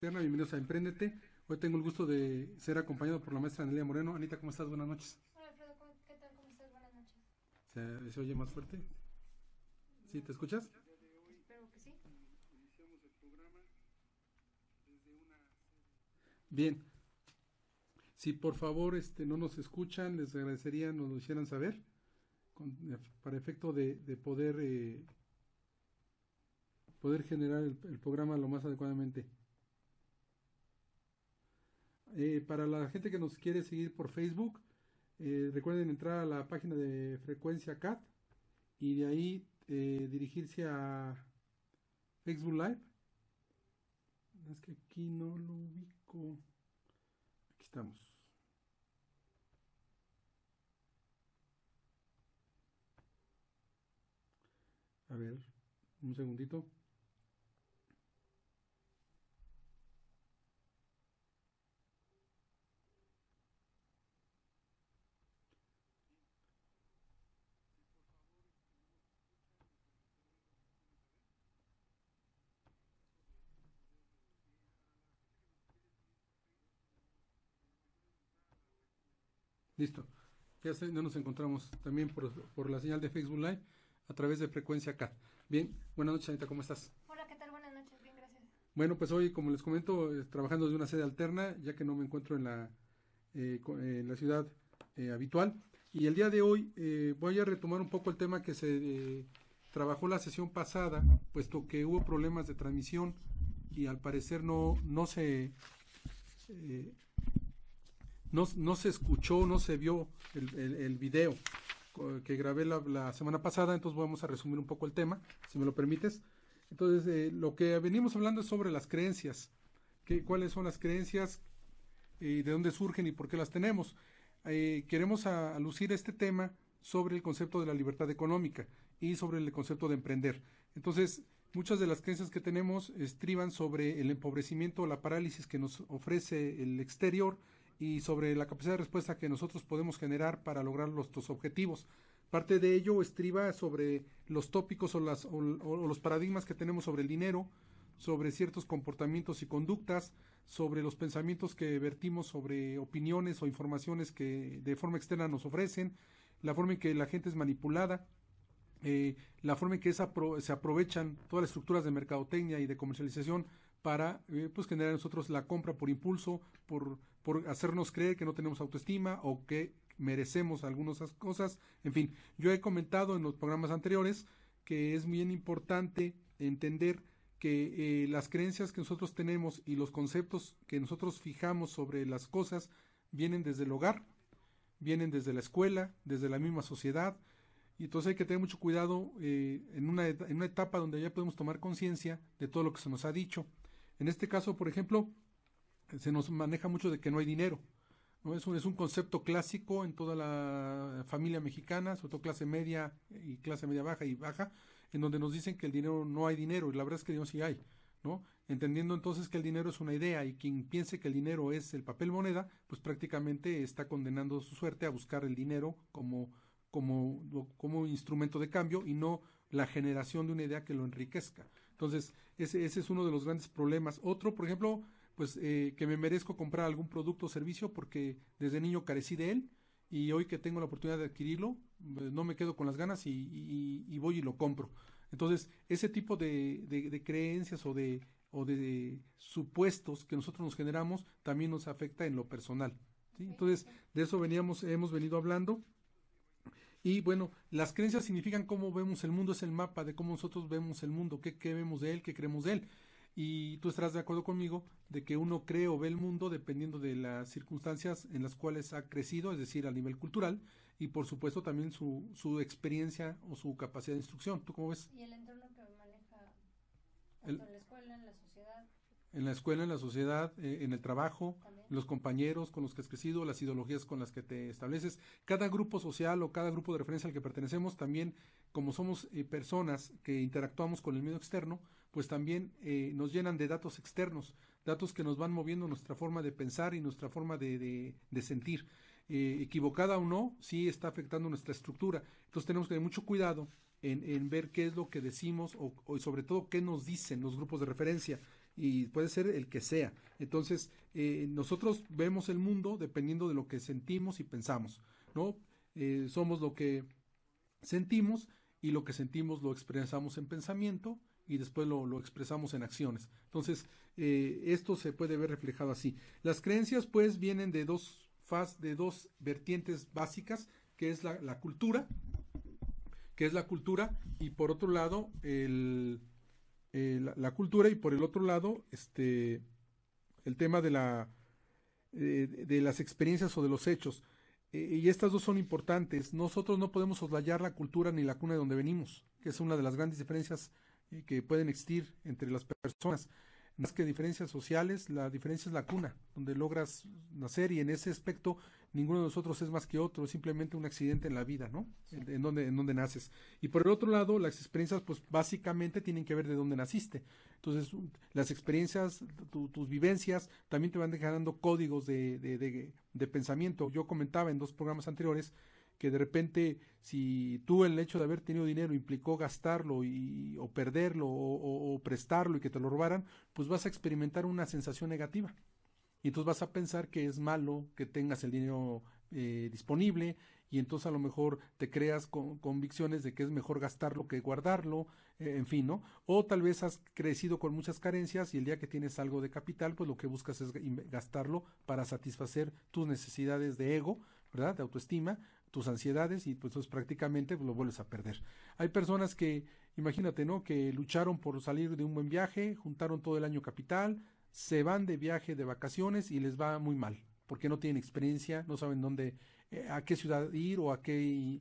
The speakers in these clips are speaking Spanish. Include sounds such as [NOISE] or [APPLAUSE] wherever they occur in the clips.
bienvenidos a Emprendete. Hoy tengo el gusto de ser acompañado por la maestra Anelia Moreno. Anita, ¿cómo estás? Buenas noches. Hola Alfredo, ¿qué tal? ¿Cómo estás? Buenas noches. ¿Se, oye más fuerte? ¿Sí? ¿Te escuchas? Espero que sí. Iniciamos el programa desde una... Bien. Si por favor este, no nos escuchan, les agradecería nos lo hicieran saber para efecto de, poder... Eh, poder generar el programa lo más adecuadamente. Eh, para la gente que nos quiere seguir por Facebook, eh, recuerden entrar a la página de Frecuencia CAT y de ahí eh, dirigirse a Facebook Live. Es que aquí no lo ubico. Aquí estamos. A ver, un segundito. Listo. Ya sé, no nos encontramos también por, la señal de Facebook Live a través de frecuencia CAT. Bien, buenas noches, Anita, ¿cómo estás? Hola, ¿qué tal? Buenas noches, bien, gracias. Bueno, pues hoy, como les comento, eh, trabajando desde una sede alterna, ya que no me encuentro en la, eh, la ciudad eh, habitual. Y el día de hoy voy a retomar un poco el tema que se trabajó la sesión pasada, puesto que hubo problemas de transmisión y al parecer no, no se no, se escuchó, no se vio el, el, video que grabé la, semana pasada, entonces vamos a resumir un poco el tema, si me lo permites. Entonces, eh, lo que venimos hablando es sobre las creencias, cuáles son las creencias, y eh, de dónde surgen y por qué las tenemos. Eh, queremos alucir este tema sobre el concepto de la libertad económica y sobre el concepto de emprender. Entonces, muchas de las creencias que tenemos estriban sobre el empobrecimiento o la parálisis que nos ofrece el exterior y sobre la capacidad de respuesta que nosotros podemos generar para lograr nuestros objetivos. Parte de ello estriba sobre los tópicos o, los paradigmas que tenemos sobre el dinero, sobre ciertos comportamientos y conductas, sobre los pensamientos que vertimos sobre opiniones o informaciones que de forma externa nos ofrecen, la forma en que la gente es manipulada, eh, la forma en que se aprovechan todas las estructuras de mercadotecnia y de comercialización para eh, pues generar nosotros la compra por impulso, por, por hacernos creer que no tenemos autoestima o que merecemos algunas cosas. En fin, yo he comentado en los programas anteriores que es bien importante entender que eh, las creencias que nosotros tenemos y los conceptos que nosotros fijamos sobre las cosas vienen desde el hogar, vienen desde la escuela, desde la misma sociedad. Y entonces hay que tener mucho cuidado eh, en, una en una etapa donde ya podemos tomar conciencia de todo lo que se nos ha dicho. En este caso, por ejemplo, se nos maneja mucho de que no hay dinero. ¿no? Es, un, es un concepto clásico en toda la familia mexicana, sobre todo clase media y clase media baja y baja, en donde nos dicen que el dinero no hay dinero, y la verdad es que Dios sí hay. ¿no? Entendiendo entonces que el dinero es una idea y quien piense que el dinero es el papel moneda, pues prácticamente está condenando su suerte a buscar el dinero como, como instrumento de cambio y no la generación de una idea que lo enriquezca. Entonces, ese, ese es uno de los grandes problemas. Otro, por ejemplo, pues eh, que me merezco comprar algún producto o servicio porque desde niño carecí de él y hoy que tengo la oportunidad de adquirirlo, eh, no me quedo con las ganas y, voy y lo compro. Entonces, ese tipo de, creencias o de, o de supuestos que nosotros nos generamos también nos afecta en lo personal. Entonces, de eso veníamos, hemos venido hablando. Y bueno, las creencias significan cómo vemos el mundo, es el mapa de cómo nosotros vemos el mundo, qué, qué vemos de él, qué creemos de él. Y tú estarás de acuerdo conmigo de que uno cree o ve el mundo dependiendo de las circunstancias en las cuales ha crecido, es decir, a nivel cultural, y por supuesto también su, su experiencia o su capacidad de instrucción. ¿Tú cómo ves? Y el entorno que maneja en la escuela, en la sociedad. En la escuela, en la sociedad, eh, en el trabajo, los compañeros con los que has crecido, las ideologías con las que te estableces. Cada grupo social o cada grupo de referencia al que pertenecemos, también como somos eh, personas que interactuamos con el medio externo, pues también eh, nos llenan de datos externos, datos que nos van moviendo nuestra forma de pensar y nuestra forma de, sentir. Eh, equivocada o no, sí está afectando nuestra estructura. Entonces tenemos que tener mucho cuidado en, ver qué es lo que decimos o, sobre todo qué nos dicen los grupos de referencia y puede ser el que sea. Entonces eh, nosotros vemos el mundo dependiendo de lo que sentimos y pensamos, ¿no? somos lo que sentimos y lo que sentimos lo expresamos en pensamiento y después lo, expresamos en acciones. Entonces, eh, esto se puede ver reflejado así. Las creencias, pues, vienen de dos, de dos vertientes básicas, que es la, cultura, que es la cultura, y por otro lado, el, eh, la, cultura, y por el otro lado, este, el tema de, la, eh, de las experiencias o de los hechos. y estas dos son importantes. Nosotros no podemos soslayar la cultura ni la cuna de donde venimos, que es una de las grandes diferencias que pueden existir entre las personas. Más que diferencias sociales, la diferencia es la cuna, donde logras nacer y en ese aspecto ninguno de nosotros es más que otro, simplemente un accidente en la vida, ¿no? En, donde, naces. Y por el otro lado, las experiencias, pues básicamente tienen que ver de dónde naciste. Entonces, las experiencias, tus vivencias, también te van dejando códigos de pensamiento. Yo comentaba en dos programas anteriores que de repente si tú el hecho de haber tenido dinero implicó gastarlo y, o perderlo o, prestarlo y que te lo robaran, pues vas a experimentar una sensación negativa. Y entonces vas a pensar que es malo que tengas el dinero eh, disponible y entonces a lo mejor te creas convicciones de que es mejor gastarlo que guardarlo, eh, en fin, ¿no? O tal vez has crecido con muchas carencias y el día que tienes algo de capital, pues lo que buscas es gastarlo para satisfacer tus necesidades de ego, ¿verdad? De autoestima tus ansiedades y pues, prácticamente pues, lo vuelves a perder. Hay personas que, imagínate, ¿no? Que lucharon por salir de un buen viaje, juntaron todo el año capital, se van de viaje, de vacaciones y les va muy mal, porque no tienen experiencia, no saben dónde, eh, a qué ciudad ir o a qué,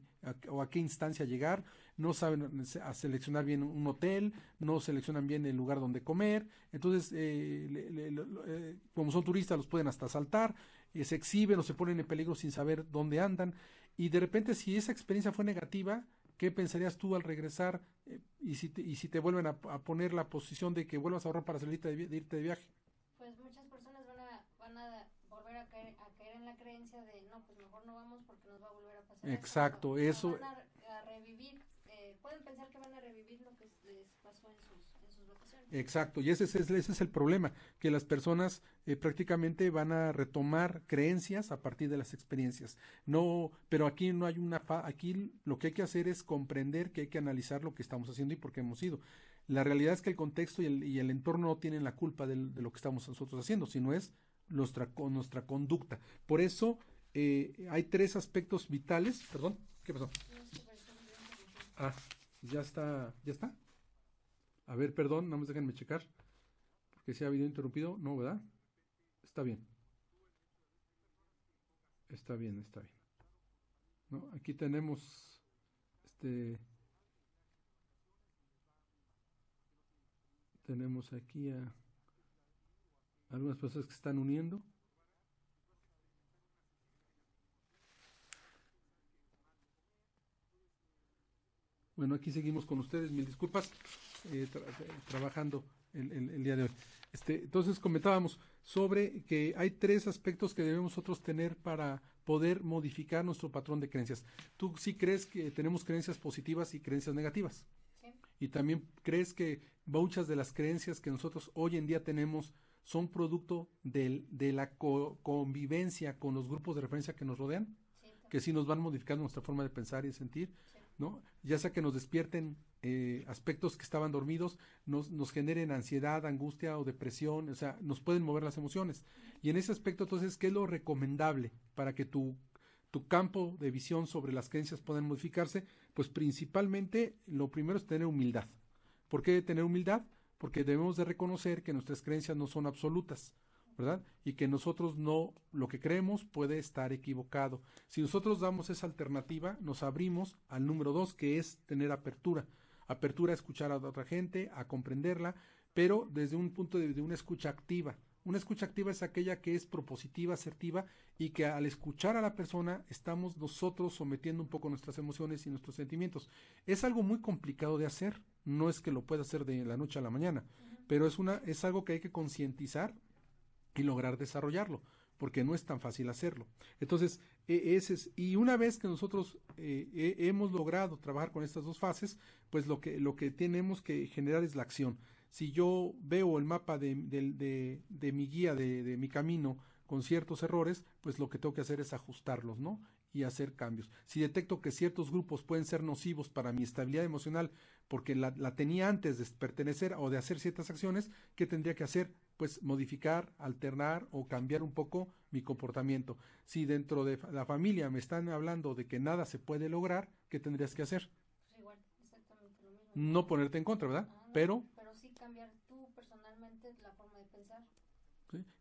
o a qué instancia llegar, no saben a seleccionar bien un hotel, no seleccionan bien el lugar donde comer, entonces, eh, eh, como son turistas, los pueden hasta asaltar, se exhiben o se ponen en peligro sin saber dónde andan. Y de repente, si esa experiencia fue negativa, ¿qué pensarías tú al regresar? Eh, y, si te, y si te vuelven a, poner la posición de que vuelvas a ahorrar para salirte de, viaje. Pues muchas personas van a, van a volver a caer, a caer, en la creencia de no, pues mejor no vamos porque nos va a volver a pasar. Exacto, eso. Van a, revivir, eh, pueden pensar que van a revivir lo que les pasó en sus Exacto, y ese es, ese es el problema, que las personas eh, prácticamente van a retomar creencias a partir de las experiencias. No, pero aquí no hay una fa aquí lo que hay que hacer es comprender que hay que analizar lo que estamos haciendo y por qué hemos ido. La realidad es que el contexto y el, entorno no tienen la culpa de lo que estamos nosotros haciendo, sino es nuestra, nuestra conducta. Por eso eh, hay tres aspectos vitales. Perdón, ¿qué pasó? Ah, ya está, ya está. A ver, perdón, nada más déjenme checar. Porque ha habido interrumpido, no, ¿verdad? Está bien. Está bien, está bien. Aquí tenemos este tenemos aquí a algunas personas que están uniendo. Bueno, aquí seguimos con ustedes, mil disculpas, eh, eh, trabajando el, día de hoy. Este, entonces comentábamos sobre que hay tres aspectos que debemos nosotros tener para poder modificar nuestro patrón de creencias. ¿Tú sí crees que tenemos creencias positivas y creencias negativas? Sí. Y también crees que muchas de las creencias que nosotros hoy en día tenemos son producto de la convivencia con los grupos de referencia que nos rodean, que sí nos van modificando nuestra forma de pensar y de sentir. ¿no? Ya sea que nos despierten eh, aspectos que estaban dormidos, nos, generen ansiedad, angustia o depresión, o sea, nos pueden mover las emociones. Y en ese aspecto, entonces, ¿qué es lo recomendable para que tu, tu campo de visión sobre las creencias puedan modificarse? Pues principalmente, lo primero es tener humildad. ¿Por qué tener humildad? Porque debemos de reconocer que nuestras creencias no son absolutas ¿verdad? Y que nosotros no, lo que creemos puede estar equivocado. Si nosotros damos esa alternativa, nos abrimos al número dos, que es tener apertura. Apertura a escuchar a otra gente, a comprenderla, pero desde un punto de, de una escucha activa. Una escucha activa es aquella que es propositiva, asertiva y que al escuchar a la persona estamos nosotros sometiendo un poco nuestras emociones y nuestros sentimientos. Es algo muy complicado de hacer, no es que lo pueda hacer de la noche a la mañana, pero es, una, es algo que hay que concientizar y lograr desarrollarlo, porque no es tan fácil hacerlo. Entonces, e, ese es, y una vez que nosotros eh, hemos logrado trabajar con estas dos fases, pues lo que, lo que tenemos que generar es la acción. Si yo veo el mapa de, mi guía, de, mi camino, con ciertos errores, pues lo que tengo que hacer es ajustarlos, ¿no? Y hacer cambios. Si detecto que ciertos grupos pueden ser nocivos para mi estabilidad emocional, porque la, la tenía antes de pertenecer o de hacer ciertas acciones, ¿qué tendría que hacer? pues modificar, alternar o cambiar un poco mi comportamiento. Si dentro de la familia me están hablando de que nada se puede lograr, ¿qué tendrías que hacer? Pues, no ponerte en contra, ¿verdad? Ah, pero, pero sí cambiar tú personalmente la forma de pensar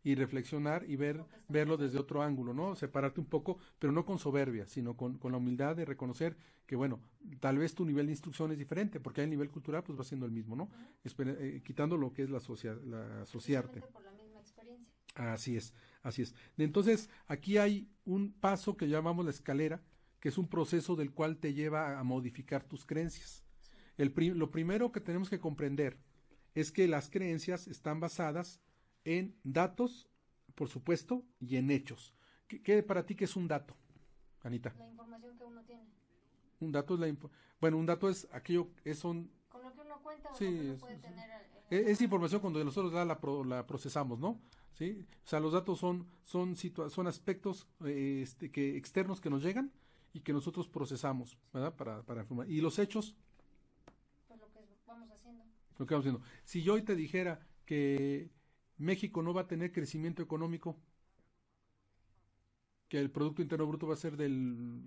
y reflexionar y ver, verlo desde otro ángulo, ¿no? Separarte un poco, pero no con soberbia, sino con, la humildad de reconocer que, bueno, tal vez tu nivel de instrucción es diferente, porque el nivel cultural pues va siendo el mismo, ¿no? Eh, quitando lo que es la, socia la asociarte. Por la misma experiencia. Así es, así es. Entonces, aquí hay un paso que llamamos la escalera, que es un proceso del cual te lleva a modificar tus creencias. El, lo primero que tenemos que comprender es que las creencias están basadas en datos, por supuesto, y en hechos. ¿Qué, qué para ti que es un dato, Anita? La información que uno tiene. Un dato es la bueno, un dato es aquello es son con lo que uno cuenta o uno es, puede tener e-, es, información cuando nosotros la, la, procesamos, ¿no? Sí, o sea, los datos son son son aspectos eh, este, que externos que nos llegan y que nosotros procesamos, ¿verdad? Para para informar. Y los hechos pues lo que vamos haciendo. Lo que vamos haciendo. Si yo hoy te dijera que México no va a tener crecimiento económico, que el Producto Interno Bruto va a ser del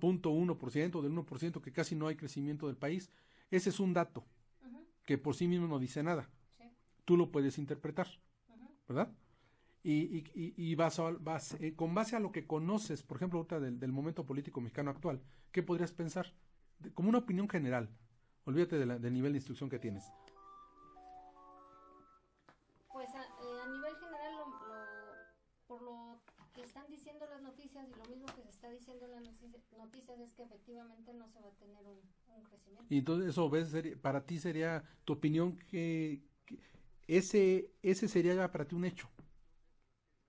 0.1% o del 1%, que casi no hay crecimiento del país. Ese es un dato que por sí mismo no dice nada. Tú lo puedes interpretar, ¿verdad? Y, eh, con base a lo que conoces, por ejemplo, del, momento político mexicano actual, ¿qué podrías pensar? como una opinión general. Olvídate del nivel de instrucción que tienes. diciendo las noticias es que efectivamente no se va a tener un, crecimiento. Y entonces eso para ti sería tu opinión que, ese ese sería para ti un hecho.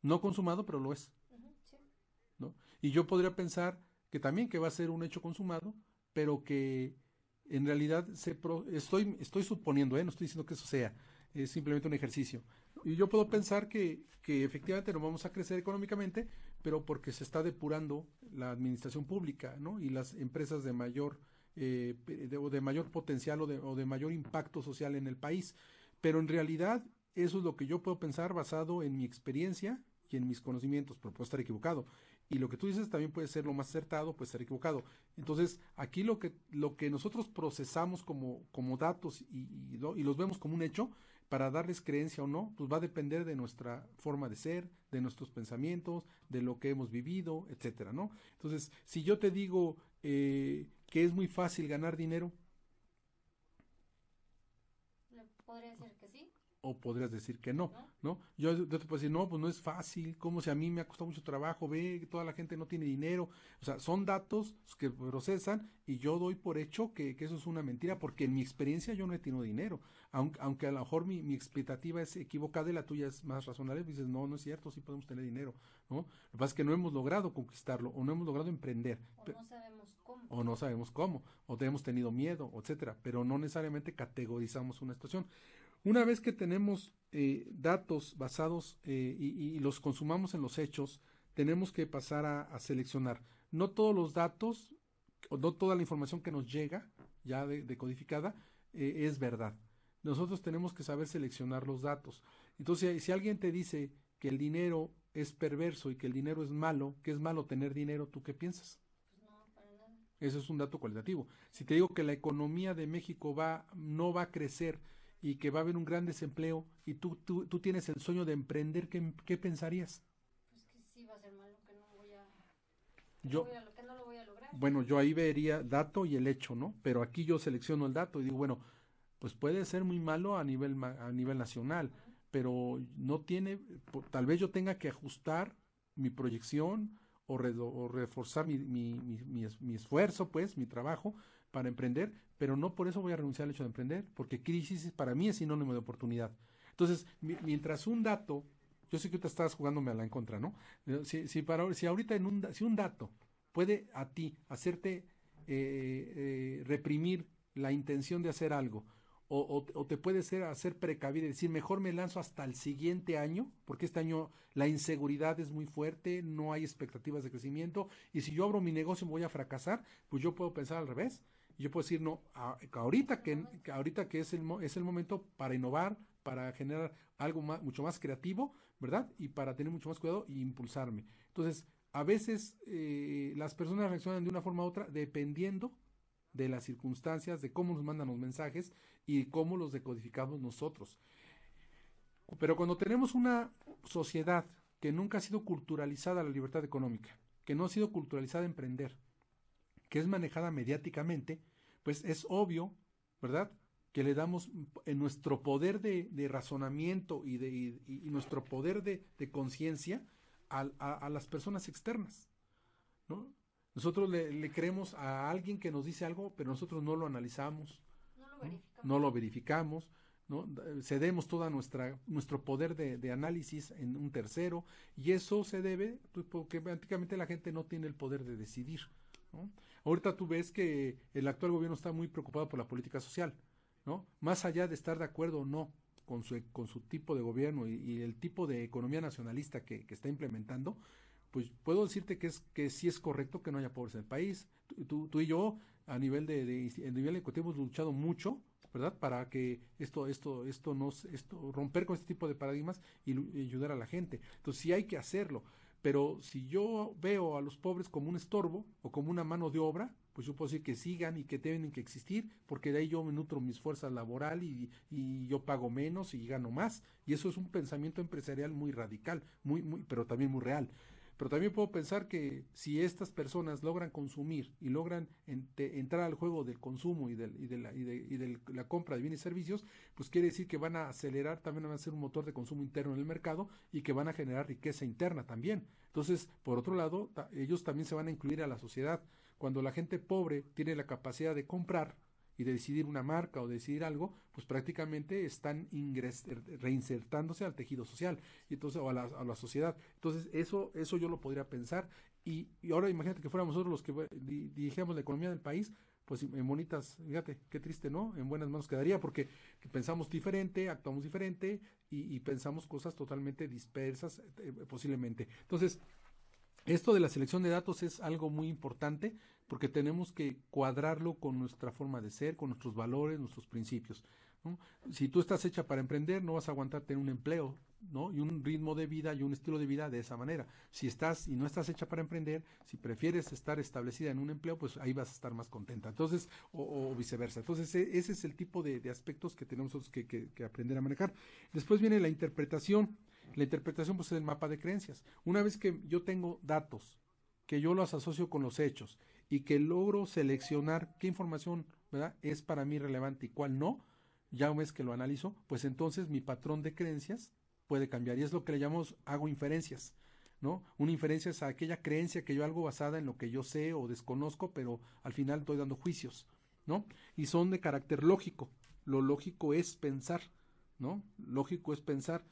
No consumado, pero lo es. ¿no? Y yo podría pensar que también que va a ser un hecho consumado, pero que en realidad se estoy estoy suponiendo, ¿eh? no estoy diciendo que eso sea, es simplemente un ejercicio. Y yo puedo pensar que, que efectivamente no vamos a crecer económicamente, pero porque se está depurando la administración pública, ¿no? Y las empresas de mayor eh, de, mayor potencial o de, o de mayor impacto social en el país. Pero en realidad eso es lo que yo puedo pensar basado en mi experiencia y en mis conocimientos, pero puedo estar equivocado. Y lo que tú dices también puede ser lo más acertado, puede estar equivocado. Entonces, aquí lo que, lo que nosotros procesamos como, como datos y los vemos como un hecho, para darles creencia o no, pues va a depender de nuestra forma de ser, de nuestros pensamientos, de lo que hemos vivido, etcétera, ¿no? Entonces, si yo te digo eh, que es muy fácil ganar dinero, podría ser podrías decir que no, ¿no? Yo, te puedo decir, no, pues no es fácil, como si a mí me ha costado mucho trabajo, ve, que toda la gente no tiene dinero, o sea, son datos que procesan y yo doy por hecho que, eso es una mentira, porque en mi experiencia yo no he tenido dinero, aunque, aunque a lo mejor mi, expectativa es equivocada y la tuya es más razonable, pues dices, no, no es cierto, sí podemos tener dinero, ¿no? Lo que pasa es que no hemos logrado conquistarlo, o no hemos logrado emprender. O no sabemos cómo. O no sabemos cómo, o te tenido miedo, etcétera, pero no necesariamente categorizamos una situación. Una vez que tenemos eh, datos basados eh, y, los consumamos en los hechos, tenemos que pasar a, seleccionar. No todos los datos, o no toda la información que nos llega ya decodificada eh, es verdad. Nosotros tenemos que saber seleccionar los datos. Entonces, si alguien te dice que el dinero es perverso y que el dinero es malo, que es malo tener dinero, ¿tú qué piensas? Eso es un dato cualitativo. Si te digo que la economía de México va, no va a crecer y que va a haber un gran desempleo y tú, tú, tú tienes el sueño de emprender, ¿qué, qué pensarías? Pues que sí va a ser malo, que no yo, lo voy a lograr. Bueno, yo ahí vería dato y el hecho, ¿no? Pero aquí yo selecciono el dato y digo, bueno, pues puede ser muy malo a nivel, a nivel nacional, pero no tiene, tal vez yo tenga que ajustar mi proyección o, o reforzar mi esfuerzo, pues, mi trabajo, para emprender, pero no por eso voy a renunciar al hecho de emprender, porque crisis para mí es sinónimo de oportunidad. Entonces, mientras un dato, yo sé que tú estás jugándome a la en contra, ¿no? Eh, si, si, para, si ahorita en un, si un dato puede a ti hacerte eh, eh, reprimir la intención de hacer algo, o, te puede ser hacer precavido y decir, mejor me lanzo hasta el siguiente año, porque este año la inseguridad es muy fuerte, no hay expectativas de crecimiento, y si yo abro mi negocio me voy a fracasar, pues yo puedo pensar al revés yo puedo decir, no, ahorita que, ahorita que es, el, es el momento para innovar, para generar algo más, mucho más creativo, ¿verdad? Y para tener mucho más cuidado e impulsarme. Entonces, a veces eh, las personas reaccionan de una forma u otra dependiendo de las circunstancias, de cómo nos mandan los mensajes y cómo los decodificamos nosotros. Pero cuando tenemos una sociedad que nunca ha sido culturalizada la libertad económica, que no ha sido culturalizada emprender, que es manejada mediáticamente, pues es obvio, ¿verdad? Que le damos en eh, nuestro poder de, razonamiento y, de, nuestro poder de, conciencia a, las personas externas, ¿no? Nosotros le, creemos a alguien que nos dice algo, pero nosotros no lo analizamos, no lo verificamos, no, cedemos toda nuestra nuestro poder de, análisis en un tercero y eso se debe pues, porque prácticamente la gente no tiene el poder de decidir Ahorita tú ves que el actual gobierno está muy preocupado por la política social, ¿no? Más allá de estar de acuerdo o no con su, e, con su tipo de gobierno y, el tipo de economía nacionalista que, está implementando, pues puedo decirte que, es, que sí es correcto que no haya pobreza en el país. Tú, y yo, a nivel de, de nivel hemos luchado mucho, ¿verdad? Para que esto, esto, esto nos, esto, romper con este tipo de paradigmas y, y ayudar a la gente. Entonces sí hay que hacerlo pero si yo veo a los pobres como un estorbo o como una mano de obra, pues yo puedo decir que sigan y que tienen que existir, porque de ahí yo me nutro mis fuerzas laborales y, y, yo pago menos y gano más. Y eso es un pensamiento empresarial muy radical, muy, muy, pero también muy real. Pero también puedo pensar que si estas personas logran consumir y logran entrar al juego del consumo y, de, la, compra de bienes y servicios, pues quiere decir que van a acelerar, también van a ser un motor de consumo interno en el mercado y que van a generar riqueza interna también. Entonces, por otro lado, ellos también se van a incluir a la sociedad. Cuando la gente pobre tiene la capacidad de comprar, y de decidir una marca o de decidir algo, pues prácticamente están ingres, er, reinsertándose al tejido social y entonces, o a la, sociedad. Entonces, eso, eso yo lo podría pensar. Y, ahora imagínate que fuéramos nosotros los que dirigíamos la economía del país, pues en bonitas, fíjate, qué triste, ¿no? En buenas manos quedaría, porque pensamos diferente, actuamos diferente y, pensamos cosas totalmente dispersas eh, posiblemente. Entonces, esto de la selección de datos es algo muy importante porque tenemos que cuadrarlo con nuestra forma de ser, con nuestros valores, nuestros principios. Si tú estás hecha para emprender, no vas a aguantarte en un empleo ¿no? y un ritmo de vida y un estilo de vida de esa manera. Si estás y no estás hecha para emprender, si prefieres estar establecida en un empleo, pues ahí vas a estar más contenta. Entonces, o, viceversa. Entonces, e, ese es el tipo de, aspectos que tenemos que aprender a manejar. Después viene la interpretación la interpretación pues, es el mapa de creencias. Una vez que yo tengo datos, que yo los asocio con los hechos y que logro seleccionar qué información es para mí relevante y cuál no, ya una vez que lo analizo, pues entonces mi patrón de creencias puede cambiar. Y es lo que le llamamos hago inferencias. ¿No? Una inferencia es aquella creencia que yo hago basada en lo que yo sé o desconozco, pero al final estoy dando juicios, ¿no? Y son de carácter lógico. Lo lógico es pensar, ¿no? Lógico es pensar.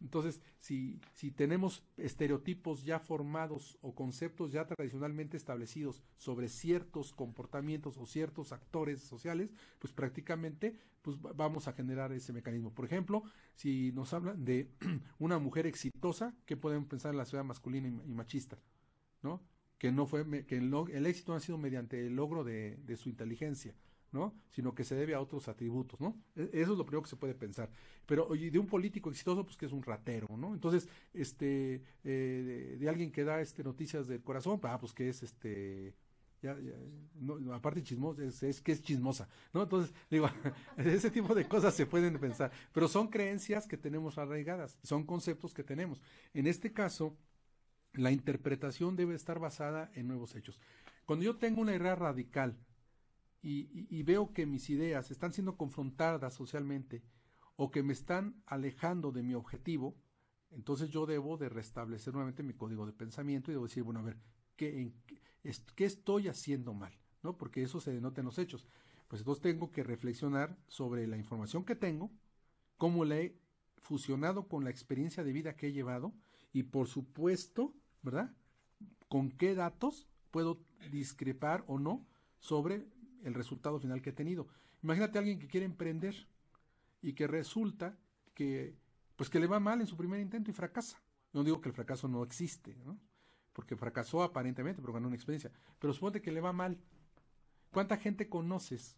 Entonces, si, si tenemos estereotipos ya formados o conceptos ya tradicionalmente establecidos sobre ciertos comportamientos o ciertos actores sociales, pues prácticamente pues, vamos a generar ese mecanismo. Por ejemplo, si nos hablan de [CLEARS THROAT] una mujer exitosa, ¿qué podemos pensar en la sociedad masculina y machista? ¿No? Que, no fue, que el, éxito ha sido mediante el logro de su inteligencia Sino que se debe a otros atributos, ¿no? E, eso es lo primero que se puede pensar. Pero, de un político exitoso, pues que es un ratero, ¿no? Entonces, este, eh, de, alguien que da este, noticias del corazón, ah, pues que es este. aparte chismosa, es, que es chismosa, Entonces, digo, [LAUGHS] ese tipo de cosas se pueden pensar, pero son creencias que tenemos arraigadas, son conceptos que tenemos. En este caso, la interpretación debe estar basada en nuevos hechos. Cuando yo tengo una idea radical y, veo que mis ideas están siendo confrontadas socialmente o que me están alejando de mi objetivo, entonces yo debo de restablecer nuevamente mi código de pensamiento y debo decir, bueno, a ver, ¿qué, qué estoy haciendo mal? ¿No? Porque eso se denota en los hechos. Pues entonces tengo que reflexionar sobre la información que tengo, cómo la he fusionado con la experiencia de vida que he llevado y por supuesto, ¿verdad? Con qué datos puedo discrepar o no sobre el resultado final que ha tenido. Imagínate a alguien que quiere emprender y que resulta que pues que le va mal en su primer intento y fracasa. No digo que el fracaso no existe, ¿no? porque fracasó aparentemente, pero ganó una experiencia. Pero suponte que le va mal. ¿Cuánta gente conoces?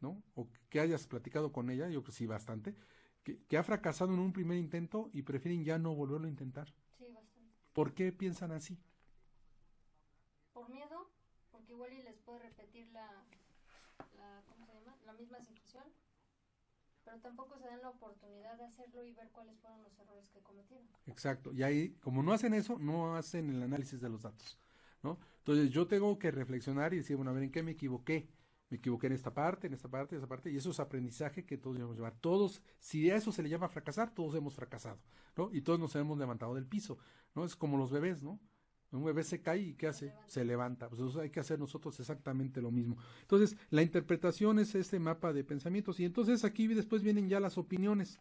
¿No? O que hayas platicado con ella, yo creo que sí, bastante, que, ha fracasado en un primer intento y prefieren ya no volverlo a intentar. Sí, bastante. ¿Por qué piensan así? Por miedo, porque igual y les puede repetir la, misma situación, pero tampoco se dan la oportunidad de hacerlo y ver cuáles fueron los errores que cometieron. Exacto, y ahí, como no hacen eso, no hacen el análisis de los datos, ¿no? Entonces yo tengo que reflexionar y decir, bueno, a ver, ¿en qué me equivoqué? Me equivoqué en esta parte, en esta parte, en esta parte, y eso es aprendizaje que todos debemos llevar. Todos, si a eso se le llama fracasar, todos hemos fracasado, ¿no? Y todos nos hemos levantado del piso, ¿no? Es como los bebés, ¿no? Un bebé se cae y ¿qué hace? Se levanta. Pues hay que hacer nosotros exactamente lo mismo. Entonces, la interpretación es este mapa de pensamientos. Y entonces aquí después vienen ya las opiniones.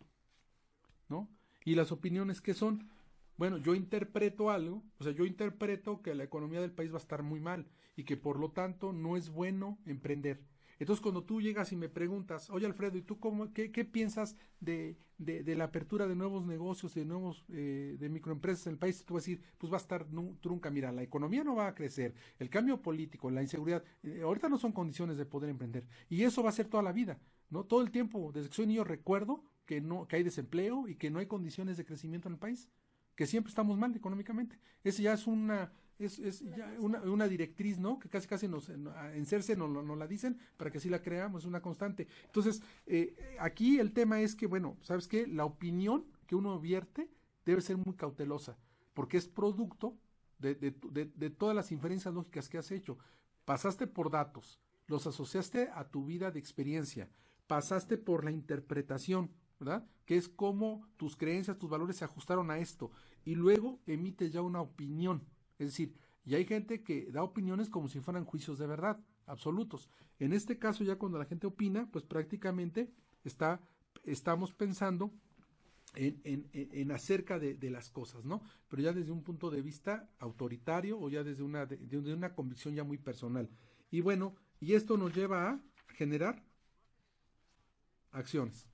¿No? ¿Y las opiniones qué son? Bueno, yo interpreto algo, o sea, yo interpreto que la economía del país va a estar muy mal y que por lo tanto no es bueno emprender. Entonces, cuando tú llegas y me preguntas, oye Alfredo, ¿y tú cómo, qué, piensas de, la apertura de nuevos negocios, de nuevos, eh, de microempresas en el país? Tú vas a decir, pues va a estar trunca, mira, la economía no va a crecer, el cambio político, la inseguridad, eh, ahorita no son condiciones de poder emprender. Y eso va a ser toda la vida, ¿no? Todo el tiempo, desde que soy niño recuerdo que, no, que hay desempleo y que no hay condiciones de crecimiento en el país, que siempre estamos mal económicamente. Ese ya es una es, es ya una, una, directriz, ¿no? Que casi casi nos en no no la dicen para que así la creamos, es una constante. Entonces, eh, aquí el tema es que, bueno, ¿sabes qué? La opinión que uno vierte debe ser muy cautelosa, porque es producto de, de, de, de todas las inferencias lógicas que has hecho. Pasaste por datos, los asociaste a tu vida de experiencia, pasaste por la interpretación, ¿verdad? Que es cómo tus creencias, tus valores se ajustaron a esto, y luego emites ya una opinión es decir, y hay gente que da opiniones como si fueran juicios de verdad, absolutos. En este caso, ya cuando la gente opina, pues prácticamente está, estamos pensando en, acerca de, las cosas, ¿no? Pero ya desde un punto de vista autoritario o ya desde una, una convicción ya muy personal. Y bueno, y esto nos lleva a generar acciones.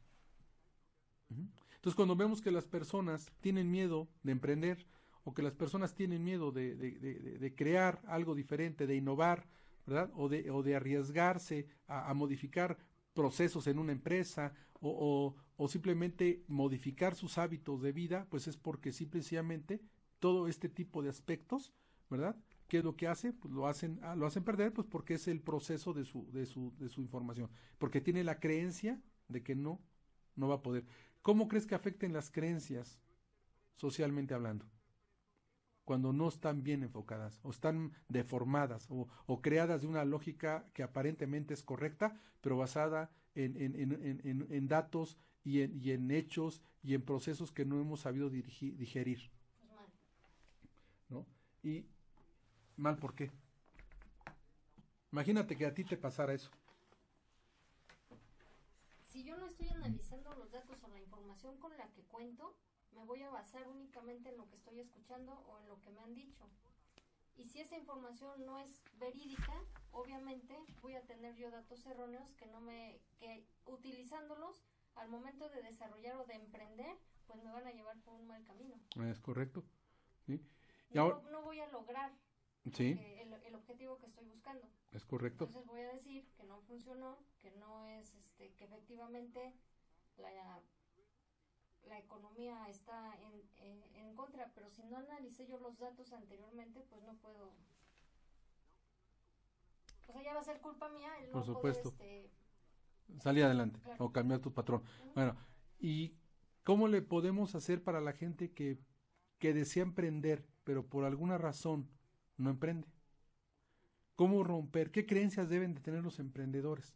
Entonces, cuando vemos que las personas tienen miedo de emprender, o que las personas tienen miedo de, crear algo diferente, de innovar, ¿verdad? O de, o de arriesgarse a, modificar procesos en una empresa o, simplemente modificar sus hábitos de vida, pues es porque simplemente todo este tipo de aspectos, ¿verdad? ¿Qué es lo que hace? Pues lo hacen, ah, lo hacen perder, pues porque es el proceso de su, de su, de su información, porque tiene la creencia de que no, no va a poder. ¿Cómo crees que afecten las creencias socialmente hablando? cuando no están bien enfocadas o están deformadas o, creadas de una lógica que aparentemente es correcta, pero basada en, en, en, datos y, y en, hechos y en procesos que no hemos sabido digerir. ¿No? Y mal, ¿por qué? Imagínate que a ti te pasara eso. Si yo no estoy analizando los datos o la información con la que cuento, me voy a basar únicamente en lo que estoy escuchando o en lo que me han dicho. Y si esa información no es verídica, obviamente voy a tener yo datos erróneos que no me que utilizándolos al momento de desarrollar o de emprender, pues me van a llevar por un mal camino. Es correcto. Y no, voy a lograr eh, el, el, objetivo que estoy buscando. Es correcto. Entonces voy a decir que no funcionó, que no es este que efectivamente la la economía está en, contra, pero si no analicé yo los datos anteriormente, pues no puedo. O sea, ya va a ser culpa mía Por supuesto. Salí este, salir adelante o cambiar tu patrón. Bueno, ¿y cómo le podemos hacer para la gente que, que desea emprender, pero por alguna razón no emprende? ¿Cómo romper? ¿Qué creencias deben de tener los emprendedores?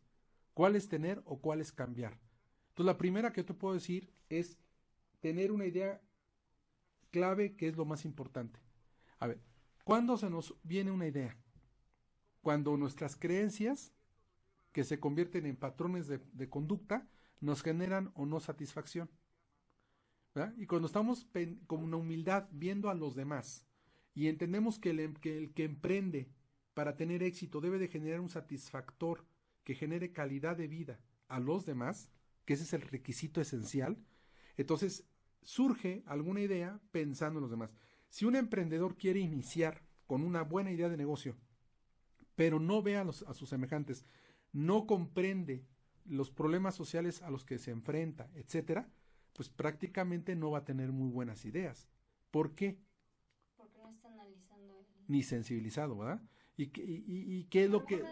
¿Cuáles tener o cuáles cambiar? Entonces, la primera que te puedo decir es tener una idea clave que es lo más importante. A ver, ¿cuándo se nos viene una idea? Cuando nuestras creencias, que se convierten en patrones de, conducta, nos generan o no satisfacción. Y cuando estamos con una humildad viendo a los demás y entendemos que el, em, que el que emprende para tener éxito debe de generar un satisfactor que genere calidad de vida a los demás, que ese es el requisito esencial, entonces surge alguna idea pensando en los demás. Si un emprendedor quiere iniciar con una buena idea de negocio, pero no ve a, los, a sus semejantes, no comprende los problemas sociales a los que se enfrenta, etcétera, pues prácticamente no va a tener muy buenas ideas. ¿Por qué? Porque no está analizando Ni sensibilizado, ¿verdad? ¿Y, qué es lo que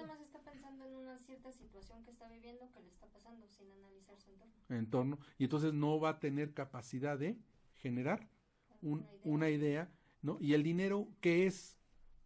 situación que está viviendo que le está pasando sin analizar su entorno. Y entonces no va a tener capacidad de generar una, idea. ¿no? Y el dinero, ¿qué es?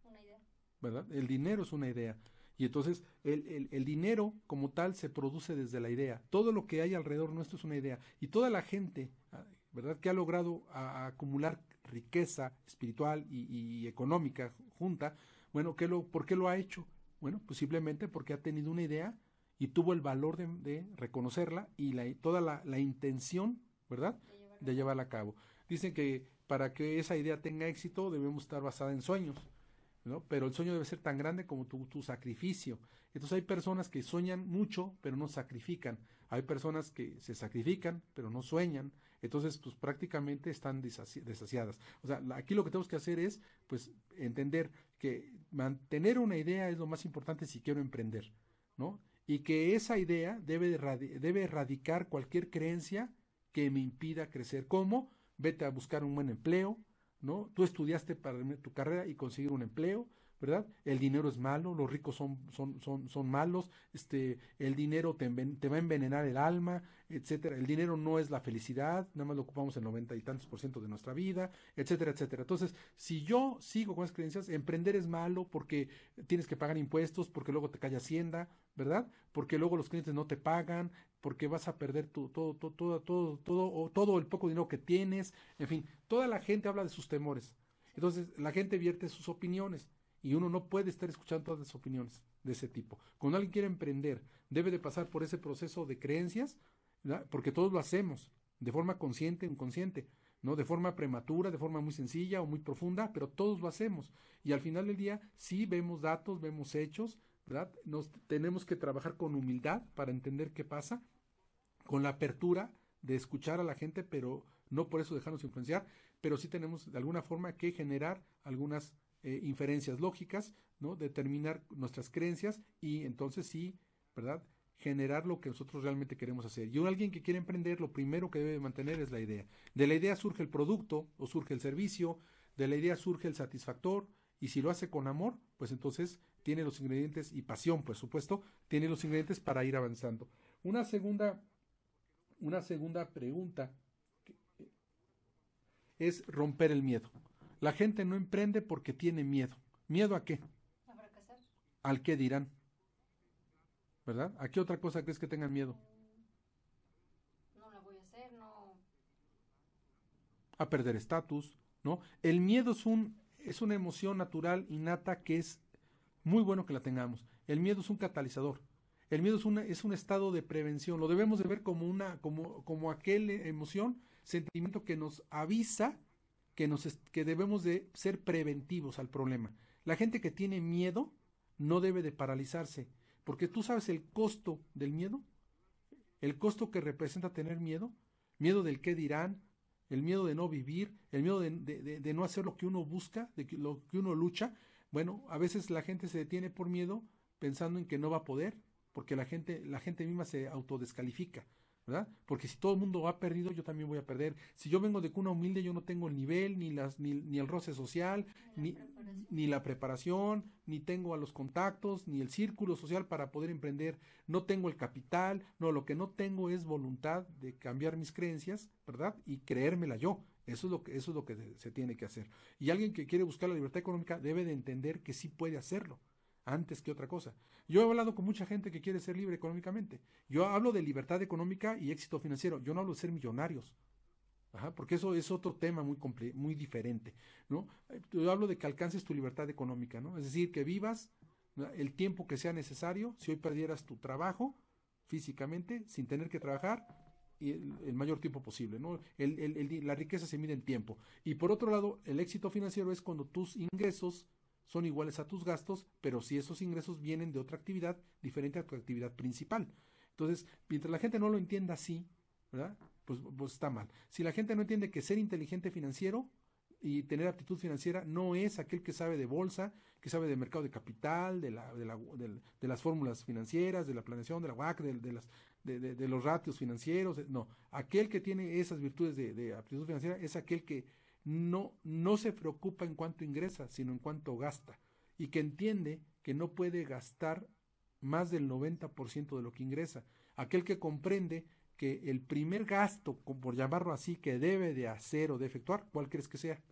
Una idea. ¿Verdad? El dinero es una idea. Y entonces el, el, dinero como tal se produce desde la idea. Todo lo que hay alrededor nuestro es una idea. Y toda la gente, ah, ¿verdad? Que ha logrado acumular riqueza espiritual y, y, económica junta, bueno, ¿qué lo, ¿por qué lo ha hecho? Bueno, pues simplemente porque ha tenido una idea y tuvo el valor de, reconocerla y la, toda la, intención, ¿verdad? De llevarla. a cabo. Dicen que para que esa idea tenga éxito debemos estar basada en sueños, ¿no? Pero el sueño debe ser tan grande como tu sacrificio. Entonces hay personas que sueñan mucho pero no sacrifican. Hay personas que se sacrifican pero no sueñan entonces pues prácticamente están desasiadas. O sea, aquí lo que tenemos que hacer es pues entender que mantener una idea es lo más importante si quiero emprender, ¿no? Y que esa idea debe, debe erradicar cualquier creencia que me impida crecer. ¿Cómo? Vete a buscar un buen empleo, ¿no? Tú estudiaste para tu carrera y conseguir un empleo, ¿verdad? El dinero es malo, los ricos son, malos, este, el dinero te, va a envenenar el alma, etcétera. El dinero no es la felicidad, nada más lo ocupamos el noventa y tantos por ciento de nuestra vida, etcétera, etcétera. Entonces, si yo sigo con esas creencias, emprender es malo porque tienes que pagar impuestos, porque luego te cae Hacienda, ¿verdad? Porque luego los clientes no te pagan, porque vas a perder todo, todo, todo, todo, todo el poco dinero que tienes, en fin, toda la gente habla de sus temores. Entonces, la gente vierte sus opiniones y uno no puede estar escuchando todas las opiniones de ese tipo. Cuando alguien quiere emprender, debe de pasar por ese proceso de creencias, porque todos lo hacemos, de forma consciente inconsciente, ¿no? De forma prematura, de forma muy sencilla o muy profunda, pero todos lo hacemos. Y al final del día sí vemos datos, vemos hechos, ¿verdad? Nos tenemos que trabajar con humildad para entender qué pasa, con la apertura de escuchar a la gente, pero no por eso dejarnos influenciar, pero sí tenemos de alguna forma que generar algunas eh, inferencias lógicas, ¿no? Determinar nuestras creencias y entonces sí, ¿verdad? generar lo que nosotros realmente queremos hacer. Y un alguien que quiere emprender, lo primero que debe mantener es la idea. De la idea surge el producto o surge el servicio, de la idea surge el satisfactor, y si lo hace con amor, pues entonces tiene los ingredientes y pasión, por supuesto, tiene los ingredientes para ir avanzando. Una segunda, una segunda pregunta eh, es romper el miedo. La gente no emprende porque tiene miedo. ¿Miedo a qué? A fracasar. ¿Al qué dirán? ¿Verdad? ¿A qué otra cosa crees que tengan miedo? No la voy a hacer, no. A perder estatus, ¿no? El miedo es, un, es una emoción natural, innata, que es muy bueno que la tengamos. El miedo es un catalizador. El miedo es, una, es un estado de prevención. Lo debemos de ver como una, como, como aquel eh, emoción, sentimiento que nos avisa que, nos, que debemos de ser preventivos al problema. La gente que tiene miedo no debe de paralizarse, porque tú sabes el costo del miedo, el costo que representa tener miedo, miedo del qué dirán, el miedo de no vivir, el miedo de, de no hacer lo que uno busca, de lo que uno lucha. Bueno, a veces la gente se detiene por miedo pensando en que no va a poder, porque la gente, la gente misma se autodescalifica. ¿verdad? Porque si todo el mundo va perdido, yo también voy a perder. Si yo vengo de cuna humilde, yo no tengo el nivel, ni, las, ni, el roce social, ni la, ni la, preparación, ni tengo a los contactos, ni el círculo social para poder emprender, no tengo el capital, no, lo que no tengo es voluntad de cambiar mis creencias, ¿verdad? Y creérmela yo. Eso es lo que, eso es lo que se tiene que hacer. Y alguien que quiere buscar la libertad económica debe de entender que sí puede hacerlo antes que otra cosa. Yo he hablado con mucha gente que quiere ser libre económicamente. Yo hablo de libertad económica y éxito financiero. Yo no hablo de ser millonarios. porque eso es otro tema muy, muy diferente. ¿no? Yo hablo de que alcances tu libertad económica, ¿no? Es decir, que vivas el tiempo que sea necesario. Si hoy perdieras tu trabajo físicamente, sin tener que trabajar, el, mayor tiempo posible. ¿no? la riqueza se mide en tiempo. Y por otro lado, el éxito financiero es cuando tus ingresos son iguales a tus gastos, pero si esos ingresos vienen de otra actividad diferente a tu actividad principal. Entonces, mientras la gente no lo entienda así, ¿verdad? Pues, pues, está mal. Si la gente no entiende que ser inteligente financiero y tener aptitud financiera no es aquel que sabe de bolsa, que sabe de mercado de capital, de, la, de, las fórmulas financieras, de la planeación, de la UAC, de, las, de, los ratios financieros. Eh, no, aquel que tiene esas virtudes de, aptitud financiera es aquel que no, no se preocupa en cuánto ingresa, sino en cuánto gasta, y que entiende que no puede gastar más del 90% de lo que ingresa. Aquel que comprende que el primer gasto, por llamarlo así, que debe de hacer o de efectuar, ¿cuál crees que sea?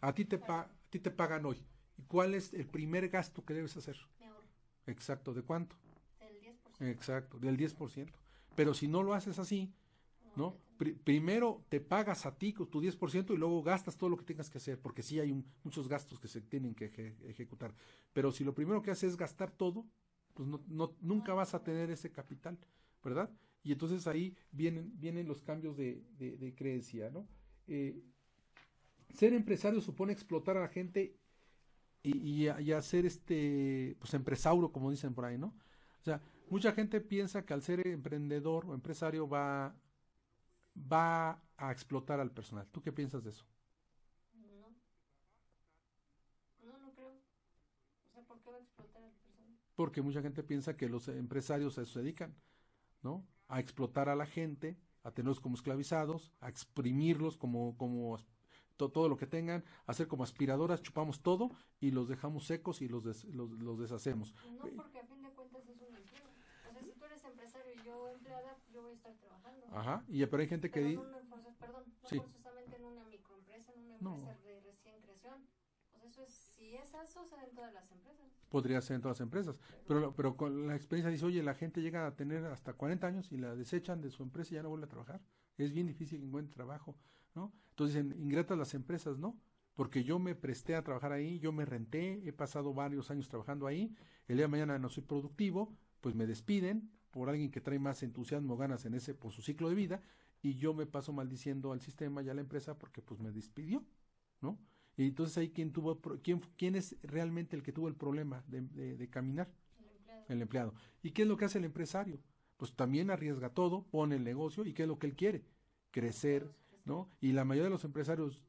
A ti te, a ti te pagan hoy. ¿Y cuál es el primer gasto que debes hacer? ahorro. Exacto, ¿de cuánto? Del 10%. Exacto, del 10%. Pero si no lo haces así, ¿no? primero te pagas a ti tu 10% y luego gastas todo lo que tengas que hacer, porque sí hay muchos gastos que se tienen que ejecutar. Pero si lo primero que haces es gastar todo, pues no, nunca vas a tener ese capital, ¿verdad? Y entonces ahí vienen, vienen los cambios de, creencia, ¿no? Eh, ser empresario supone explotar a la gente y, hacer este, pues empresauro, como dicen por ahí, ¿no? O sea, mucha gente piensa que al ser emprendedor o empresario va va a explotar al personal. ¿Tú qué piensas de eso? No. No, creo. ¿por qué va a explotar al personal? Porque mucha gente piensa que los empresarios a eso se dedican, ¿no? A explotar a la gente, a tenerlos como esclavizados, a exprimirlos como, como todo lo que tengan, hacer como aspiradoras, chupamos todo y los dejamos secos y los, los, deshacemos. No, porque yo yo voy a estar trabajando. Ajá, y, pero hay gente que... dice perdón, no sí. en una microempresa, en una empresa de recién creación. eso es, si es eso, en todas las empresas. Podría ser en todas las empresas, pero, pero con la experiencia dice, oye, la gente llega a tener hasta 40 años y la desechan de su empresa y ya no vuelve a trabajar. Es bien difícil que encuentre trabajo, ¿no? Entonces dicen, ingratas las empresas, ¿no? porque yo me presté a trabajar ahí, yo me renté, he pasado varios años trabajando ahí, el día de mañana no soy productivo, pues me despiden, por alguien que trae más entusiasmo, ganas en ese, por su ciclo de vida, y yo me paso maldiciendo al sistema y a la empresa porque pues me despidió, ¿no? Y entonces ahí quien tuvo, quién, quién es realmente el que tuvo el problema de, caminar, el empleado. ¿Y qué es lo que hace el empresario? Pues también arriesga todo, pone el negocio y qué es lo que él quiere, crecer, ¿no? Y la mayoría de los empresarios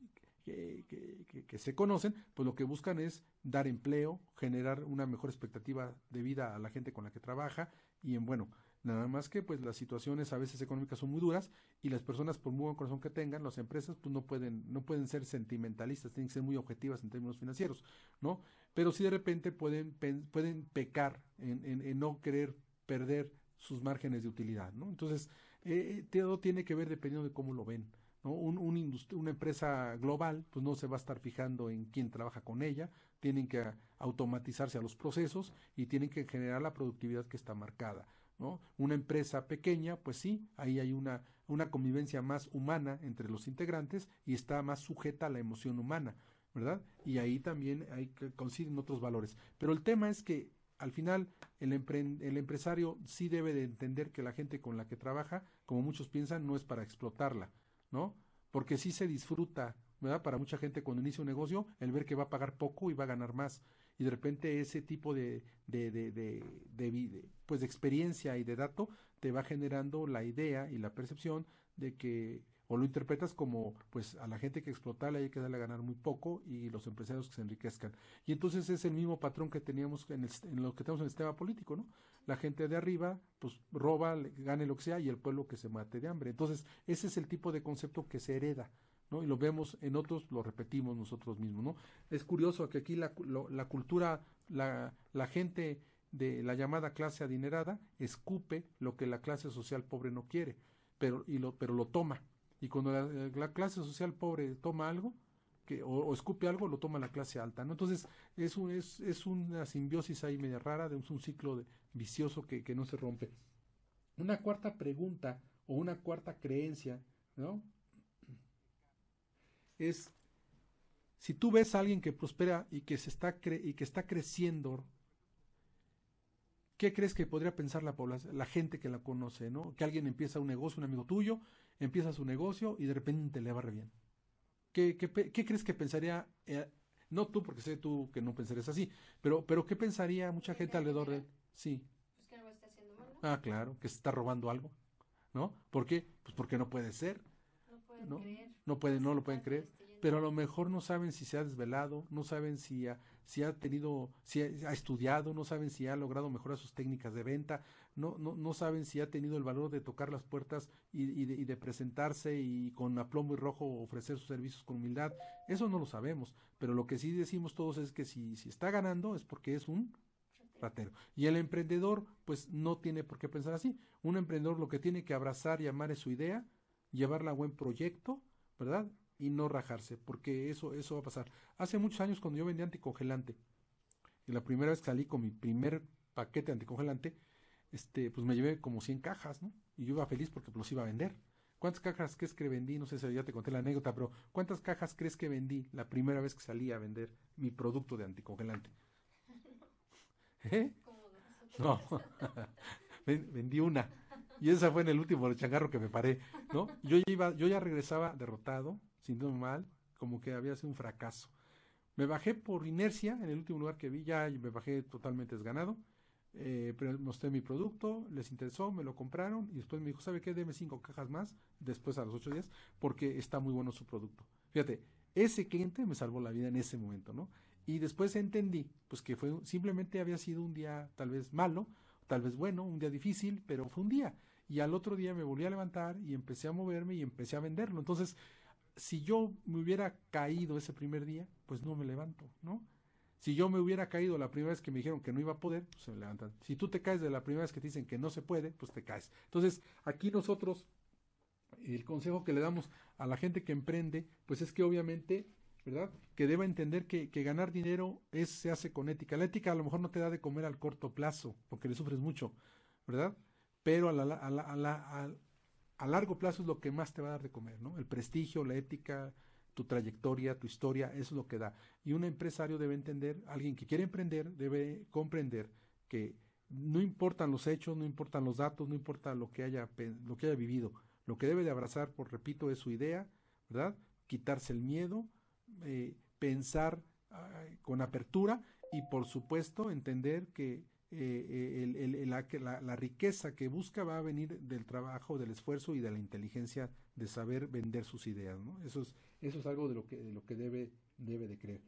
que, que, se conocen, pues lo que buscan es dar empleo, generar una mejor expectativa de vida a la gente con la que trabaja, y en bueno, nada más que pues las situaciones a veces económicas son muy duras y las personas por muy buen corazón que tengan, las empresas pues no pueden no pueden ser sentimentalistas, tienen que ser muy objetivas en términos financieros, ¿no? Pero sí de repente pueden pueden pecar en, no querer perder sus márgenes de utilidad, ¿no? Entonces, eh, eh, todo tiene que ver dependiendo de cómo lo ven una empresa global pues no se va a estar fijando en quién trabaja con ella, tienen que automatizarse a los procesos y tienen que generar la productividad que está marcada. Una empresa pequeña, pues sí, ahí hay una, convivencia más humana entre los integrantes y está más sujeta a la emoción humana, ¿verdad? Y ahí también hay que consiguen otros valores. Pero el tema es que al final el, el, empresario sí debe de entender que la gente con la que trabaja, como muchos piensan, no es para explotarla, ¿no? Porque sí se disfruta, ¿verdad? Para mucha gente cuando inicia un negocio, el ver que va a pagar poco y va a ganar más. Y de repente ese tipo de, de, de, de, de pues de experiencia y de dato te va generando la idea y la percepción de que o lo interpretas como pues a la gente que explota le hay que darle a ganar muy poco y los empresarios que se enriquezcan. Y entonces es el mismo patrón que teníamos en, lo que tenemos en el sistema político, ¿no? La gente de arriba pues roba, gane lo que sea y el pueblo que se mate de hambre. Entonces ese es el tipo de concepto que se hereda. ¿no? Y lo vemos en otros, lo repetimos nosotros mismos, ¿no? Es curioso que aquí la, la cultura, la, la gente de la llamada clase adinerada escupe lo que la clase social pobre no quiere, pero, y lo, pero lo toma, y cuando la, clase social pobre toma algo, que, o, escupe algo, lo toma la clase alta. ¿no? Entonces, es, un, es, una simbiosis ahí media rara, de un, ciclo vicioso que, que, no se rompe. Una cuarta pregunta o una cuarta creencia, ¿no? Es, si tú ves a alguien que prospera y que, se está, y que está creciendo, ¿qué crees que podría pensar la, población, la gente que la conoce, ¿no? Que alguien empieza un negocio, un amigo tuyo, empieza su negocio y de repente le va re bien. ¿Qué, qué, crees que pensaría? Eh, no tú, porque sé tú que no pensarías así, pero, pero ¿qué pensaría mucha gente alrededor de Sí. Pues ah, claro, que se está robando algo, ¿no? ¿Por qué? Pues porque no puede ser. No ¿no? creer. No, no lo pueden creer. Pero a lo mejor no saben si se ha desvelado, no saben si ha, si ha tenido, si ha estudiado, no saben si ha logrado mejorar sus técnicas de venta, no, no, no saben si ha tenido el valor de tocar las puertas y, de, presentarse y con aplomo y rojo ofrecer sus servicios con humildad. Eso no lo sabemos, pero lo que sí decimos todos es que si, si está ganando es porque es un ratero. Y el emprendedor, pues no tiene por qué pensar así. Un emprendedor lo que tiene que abrazar y amar es su idea, llevarla a buen proyecto, ¿verdad? Y no rajarse, porque eso, eso va a pasar. Hace muchos años cuando yo vendía anticongelante, y la primera vez que salí con mi primer paquete anticongelante, este, pues me llevé como 100 cajas, ¿no? Y yo iba feliz porque pues, los iba a vender. ¿Cuántas cajas crees que vendí? No sé si ya te conté la anécdota, pero ¿cuántas cajas crees que vendí la primera vez que salí a vender mi producto de anticongelante? [LAUGHS] ¿Eh? No, [LAUGHS] vendí una. Y esa fue en el último changarro que me paré, ¿no? Yo, iba, yo ya regresaba derrotado, sintiéndome mal, como que había sido un fracaso. Me bajé por inercia en el último lugar que vi, ya me bajé totalmente desganado eh, mostré mi producto, les interesó, me lo compraron y después me dijo, ¿sabe qué? Deme cinco cajas más después a los ocho días porque está muy bueno su producto. Fíjate, ese cliente me salvó la vida en ese momento, ¿no? Y después entendí, pues que fue simplemente había sido un día tal vez malo, tal vez bueno, un día difícil, pero fue un día. Y al otro día me volví a levantar y empecé a moverme y empecé a venderlo. Entonces, si yo me hubiera caído ese primer día, pues no me levanto, ¿no? Si yo me hubiera caído la primera vez que me dijeron que no iba a poder, pues se levantan. Si tú te caes de la primera vez que te dicen que no se puede, pues te caes. Entonces, aquí nosotros, el consejo que le damos a la gente que emprende, pues es que obviamente ¿verdad? Que deba entender que, que ganar dinero es, se hace con ética. La ética a lo mejor no te da de comer al corto plazo, porque le sufres mucho, ¿verdad? Pero a, la, a largo plazo es lo que más te va a dar de comer, ¿no? El prestigio, la ética, tu trayectoria, tu historia, eso es lo que da. Y un empresario debe entender, alguien que quiere emprender debe comprender que no importan los hechos, no importan los datos, no importa lo que haya, lo que haya vivido. Lo que debe de abrazar, por repito, es su idea, ¿verdad? Quitarse el miedo, eh, pensar con apertura y por supuesto entender que eh, la, riqueza que busca va a venir del trabajo, del esfuerzo y de la inteligencia de saber vender sus ideas. ¿no? Eso, es, eso es algo de lo que, de lo que debe, debe de creer.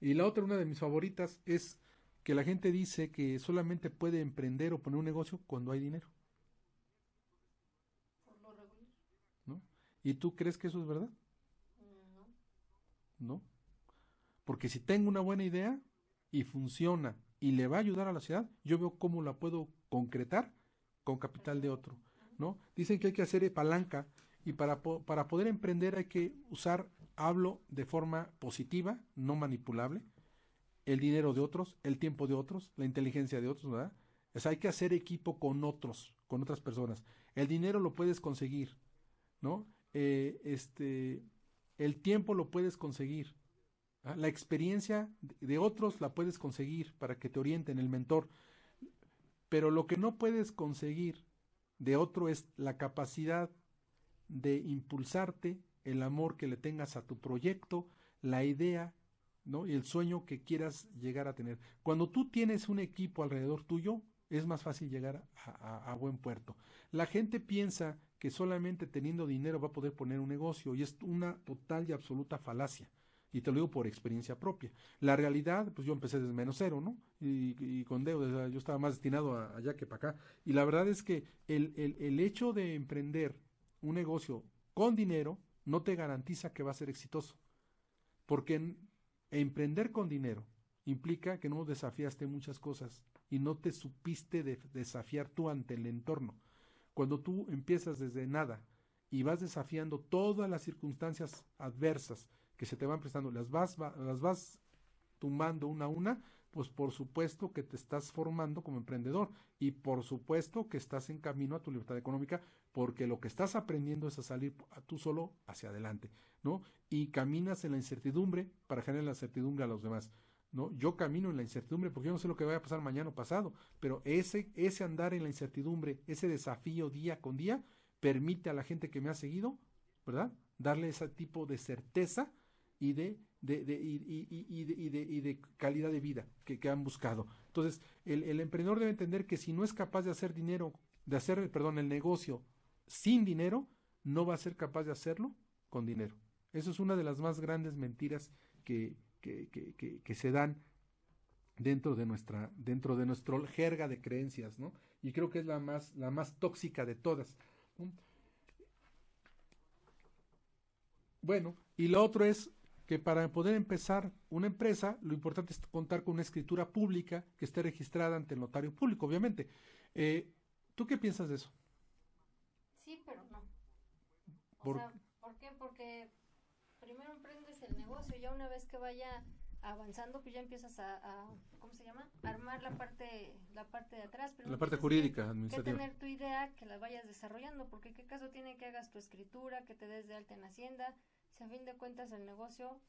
Y la otra, una de mis favoritas, es que la gente dice que solamente puede emprender o poner un negocio cuando hay dinero. ¿Y tú crees que eso es verdad? Mm, ¿No? Porque si tengo una buena idea, y funciona y le va a ayudar a la ciudad, yo veo cómo la puedo concretar con capital de otro, ¿no? Dicen que hay que hacer palanca y para, para poder emprender hay que usar, hablo de forma positiva, no manipulable, el dinero de otros, el tiempo de otros, la inteligencia de otros, ¿verdad? es hay que hacer equipo con otros, con otras personas. El dinero lo puedes conseguir, ¿no? Eh, este, el tiempo lo puedes conseguir, ¿ah? La experiencia de otros la puedes conseguir para que te orienten el mentor, pero lo que no puedes conseguir de otro es la capacidad de impulsarte, el amor que le tengas a tu proyecto, la idea ¿no? y el sueño que quieras llegar a tener. Cuando tú tienes un equipo alrededor tuyo, es más fácil llegar a, buen puerto. La gente piensa que solamente teniendo dinero va a poder poner un negocio y es una total y absoluta falacia. Y te lo digo por experiencia propia. La realidad, pues yo empecé desde menos cero, ¿no? Y, con deudas, yo estaba más destinado allá que para acá. Y la verdad es que el, el, hecho de emprender un negocio con dinero no te garantiza que va a ser exitoso. Porque emprender con dinero implica que no desafiaste muchas cosas y no te supiste desafiar tú ante el entorno. Cuando tú empiezas desde nada y vas desafiando todas las circunstancias adversas que se te van prestando, las vas, las vas tumbando una a una, pues por supuesto que te estás formando como emprendedor y por supuesto que estás en camino a tu libertad económica porque lo que estás aprendiendo es a salir tú solo hacia adelante, ¿no? Y caminas en la incertidumbre para generar la certidumbre a los demás. ¿No? Yo camino en la incertidumbre porque yo no sé lo que vaya a pasar mañana o pasado, pero ese, ese andar en la incertidumbre, ese desafío día con día, permite a la gente que me ha seguido, ¿verdad? Darle ese tipo de certeza y de, de, de, y, de, y de calidad de vida que, han buscado. Entonces, el, emprendedor debe entender que si no es capaz de hacer dinero, de hacer, perdón, el negocio sin dinero, no va a ser capaz de hacerlo con dinero. Eso es una de las más grandes mentiras que, que, se dan dentro de nuestra dentro de nuestro jerga de creencias, ¿no? Y creo que es la más la más tóxica de todas. Bueno, y lo otro es que para poder empezar una empresa, lo importante es contar con una escritura pública que esté registrada ante el notario público, obviamente. Eh, ¿Tú qué piensas de eso? Sí, pero no. O Sea, ¿Por qué? Porque primero emprendes el negocio, y ya una vez que vaya avanzando, pues ya empiezas a, ¿cómo se llama? Armar la parte, la parte de atrás. Pero la parte jurídica, administrativa. Que tener tu idea, que la vayas desarrollando, porque qué caso tiene que hagas tu escritura, que te des de alta en Hacienda, si a fin de cuentas el negocio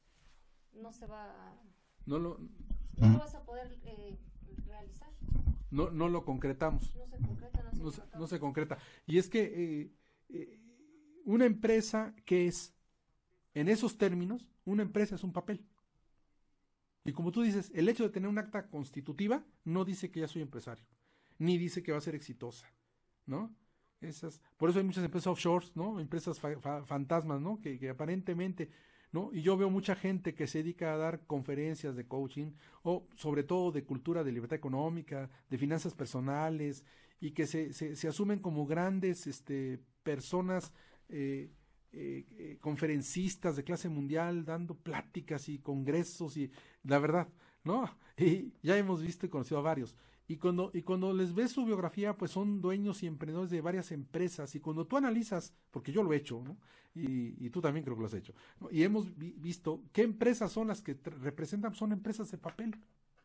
no se va a, no lo no vas a poder eh, realizar no no lo concretamos no se concreta no se, concreta y es que eh, eh, una empresa que es en esos términos una empresa es un papel y como tú dices el hecho de tener un acta constitutiva no dice que ya soy empresario ni dice que va a ser exitosa no por eso hay muchas empresas offshore, ¿no? Empresas fantasmas, Que, aparentemente, ¿no? Y yo veo mucha gente que se dedica a dar conferencias de coaching o sobre todo de cultura de libertad económica, de finanzas personales y que se, se, asumen como grandes este, personas eh, eh, eh, conferencistas de clase mundial dando pláticas y congresos y la verdad, ¿no? [LAUGHS] Y ya hemos visto y conocido a varios. Y cuando, y cuando les ves su biografía, pues son dueños y emprendedores de varias empresas. Y cuando tú analizas, porque yo lo he hecho, y, tú también creo que lo has hecho, y hemos visto qué empresas son las que representan, son empresas de papel,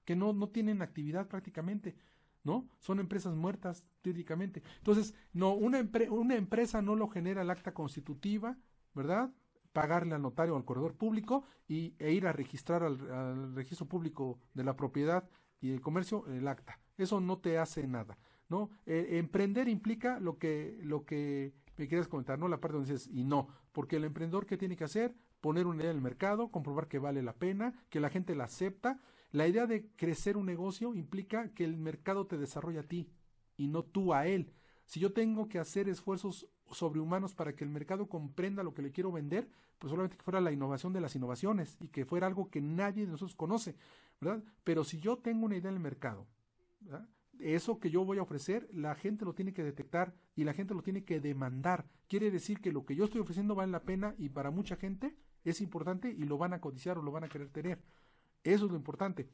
que no, no tienen actividad prácticamente. ¿no? Son empresas muertas teóricamente. Entonces, no, una, una, empresa no lo genera el acta constitutiva, ¿verdad? Pagarle al notario o al corredor público y, e ir a registrar al, al, registro público de la propiedad y el comercio el acta eso no te hace nada, ¿no? E, emprender implica lo que, lo que me quieres comentar, ¿no? La parte donde dices, y no, porque el emprendedor, ¿qué tiene que hacer? Poner una idea en el mercado, comprobar que vale la pena, que la gente la acepta. La idea de crecer un negocio implica que el mercado te desarrolle a ti y no tú a él. Si yo tengo que hacer esfuerzos sobrehumanos para que el mercado comprenda lo que le quiero vender, pues solamente que fuera la innovación de las innovaciones y que fuera algo que nadie de nosotros conoce, ¿verdad? Pero si yo tengo una idea en el mercado, eso que yo voy a ofrecer, la gente lo tiene que detectar y la gente lo tiene que demandar. Quiere decir que lo que yo estoy ofreciendo vale la pena y para mucha gente es importante y lo van a codiciar o lo van a querer tener. Eso es lo importante.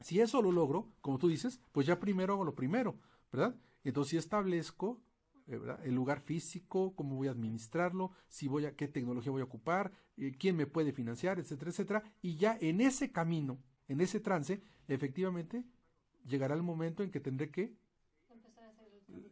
Si eso lo logro, como tú dices, pues ya primero hago lo primero, ¿verdad? Entonces establezco eh, el lugar físico, cómo voy a administrarlo, si voy a qué tecnología voy a ocupar, eh, quién me puede financiar, etcétera, etcétera, y ya en ese camino, en ese trance, efectivamente llegará el momento en que tendré que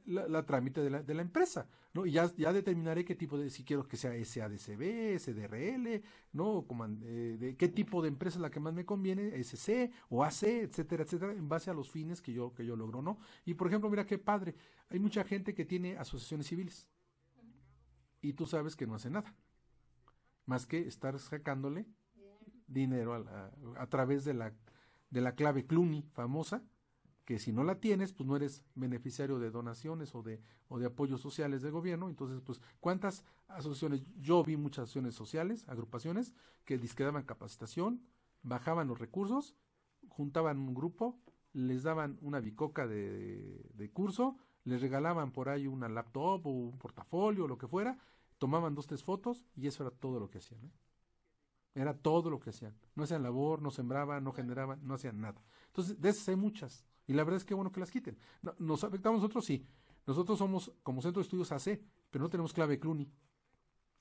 la, trámite de la, empresa, ¿no? Y ya, determinaré qué tipo de, si quiero que sea SADCB, SDRL, ¿no? Como, eh, de qué tipo de empresa es la que más me conviene, SC o AC, etcétera, etcétera, en base a los fines que yo, que yo logro, ¿no? Y por ejemplo, mira qué padre, hay mucha gente que tiene asociaciones civiles y tú sabes que no hace nada, más que estar sacándole dinero a, través de la, de la clave Cluny famosa, que si no la tienes, pues no eres beneficiario de donaciones o de, o de apoyos sociales de gobierno. Entonces, pues, ¿cuántas asociaciones? Yo vi muchas asociaciones sociales, agrupaciones, que les capacitación, bajaban los recursos, juntaban un grupo, les daban una bicoca de, curso, les regalaban por ahí una laptop o un portafolio o lo que fuera, tomaban dos, tres fotos y eso era todo lo que hacían. ¿eh? Era todo lo que hacían. No hacían labor, no sembraban, no generaban, no hacían nada. Entonces, de esas hay muchas. Y la verdad es que bueno que las quiten. ¿Nos afectamos nosotros? Sí. Nosotros somos como Centro de Estudios AC, pero no tenemos clave Cluny.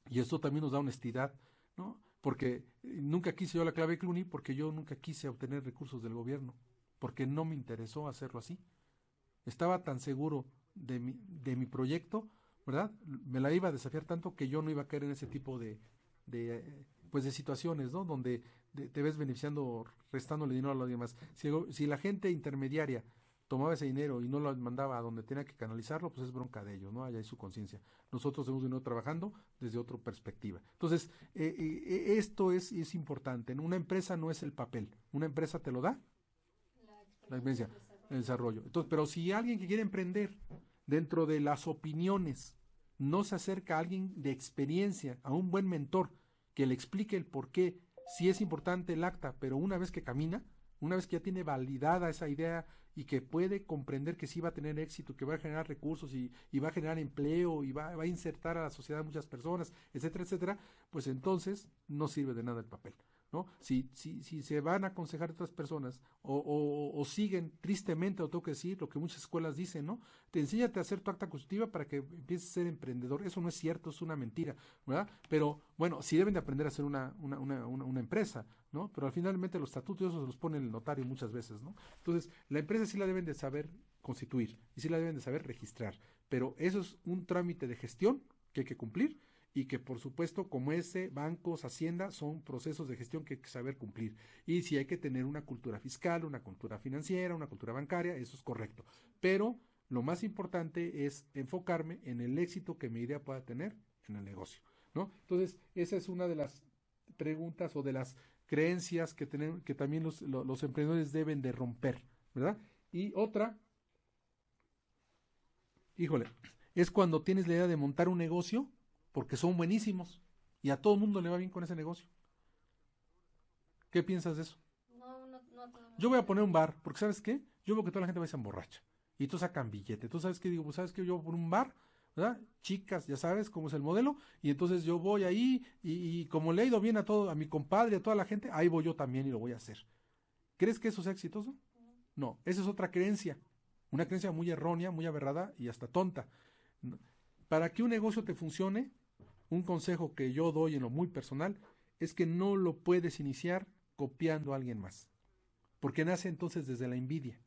Y esto también nos da honestidad, ¿no? Porque eh, nunca quise yo la clave Cluny porque yo nunca quise obtener recursos del gobierno, porque no me interesó hacerlo así. Estaba tan seguro de mi, de mi proyecto, ¿verdad? Me la iba a desafiar tanto que yo no iba a caer en ese tipo de, de eh, pues de situaciones, ¿no? Donde te ves beneficiando restándole dinero a los demás. Si, la gente intermediaria tomaba ese dinero y no lo mandaba a donde tenía que canalizarlo, pues es bronca de ellos, ¿no? Allá hay su conciencia. Nosotros hemos venido trabajando desde otra perspectiva. Entonces, eh, eh, eh, esto es, es importante. Una empresa no es el papel. Una empresa te lo da la experiencia, el, desarrollo. Entonces, pero si alguien que quiere emprender dentro de las opiniones no se acerca a alguien de experiencia, a un buen mentor que le explique el por qué sí es importante el acta, pero una vez que camina, una vez que ya tiene validada esa idea y que puede comprender que sí va a tener éxito, que va a generar recursos y, va a generar empleo y va, va, a insertar a la sociedad muchas personas, etcétera, etcétera, pues entonces no sirve de nada el papel. Si, si, si se van a aconsejar otras personas o, siguen tristemente, o tengo que decir, lo que muchas escuelas dicen, ¿no? Te enséñate a hacer tu acta constitutiva para que empieces a ser emprendedor. Eso no es cierto, es una mentira, ¿verdad? Pero bueno, sí deben de aprender a ser una, una, una, una empresa, ¿no? Pero al finalmente los estatutos se los pone el notario muchas veces, ¿no? Entonces, la empresa sí la deben de saber constituir y sí la deben de saber registrar, pero eso es un trámite de gestión que hay que cumplir y que por supuesto como ese, bancos, hacienda, son procesos de gestión que hay que saber cumplir. Y si hay que tener una cultura fiscal, una cultura financiera, una cultura bancaria, eso es correcto. Pero lo más importante es enfocarme en el éxito que mi idea pueda tener en el negocio. ¿no? Entonces, esa es una de las preguntas o de las creencias que, que también los, los emprendedores deben de romper. ¿verdad? Y otra, híjole, es cuando tienes la idea de montar un negocio porque son buenísimos y a todo el mundo le va bien con ese negocio. ¿Qué piensas de eso? Yo voy a poner un bar, porque ¿sabes qué? Yo veo que toda la gente va a ser borracha, y tú sacan billete. Tú sabes qué? digo, pues sabes qué yo por un bar, ¿verdad? Chicas, ya sabes cómo es el modelo, y entonces yo voy ahí y, y, como le he ido bien a todo, a mi compadre, a toda la gente, ahí voy yo también y lo voy a hacer. ¿Crees que eso sea exitoso? No, esa es otra creencia, una creencia muy errónea, muy aberrada y hasta tonta. Para que un negocio te funcione, un consejo que yo doy en lo muy personal es que no lo puedes iniciar copiando a alguien más, porque nace entonces desde la envidia.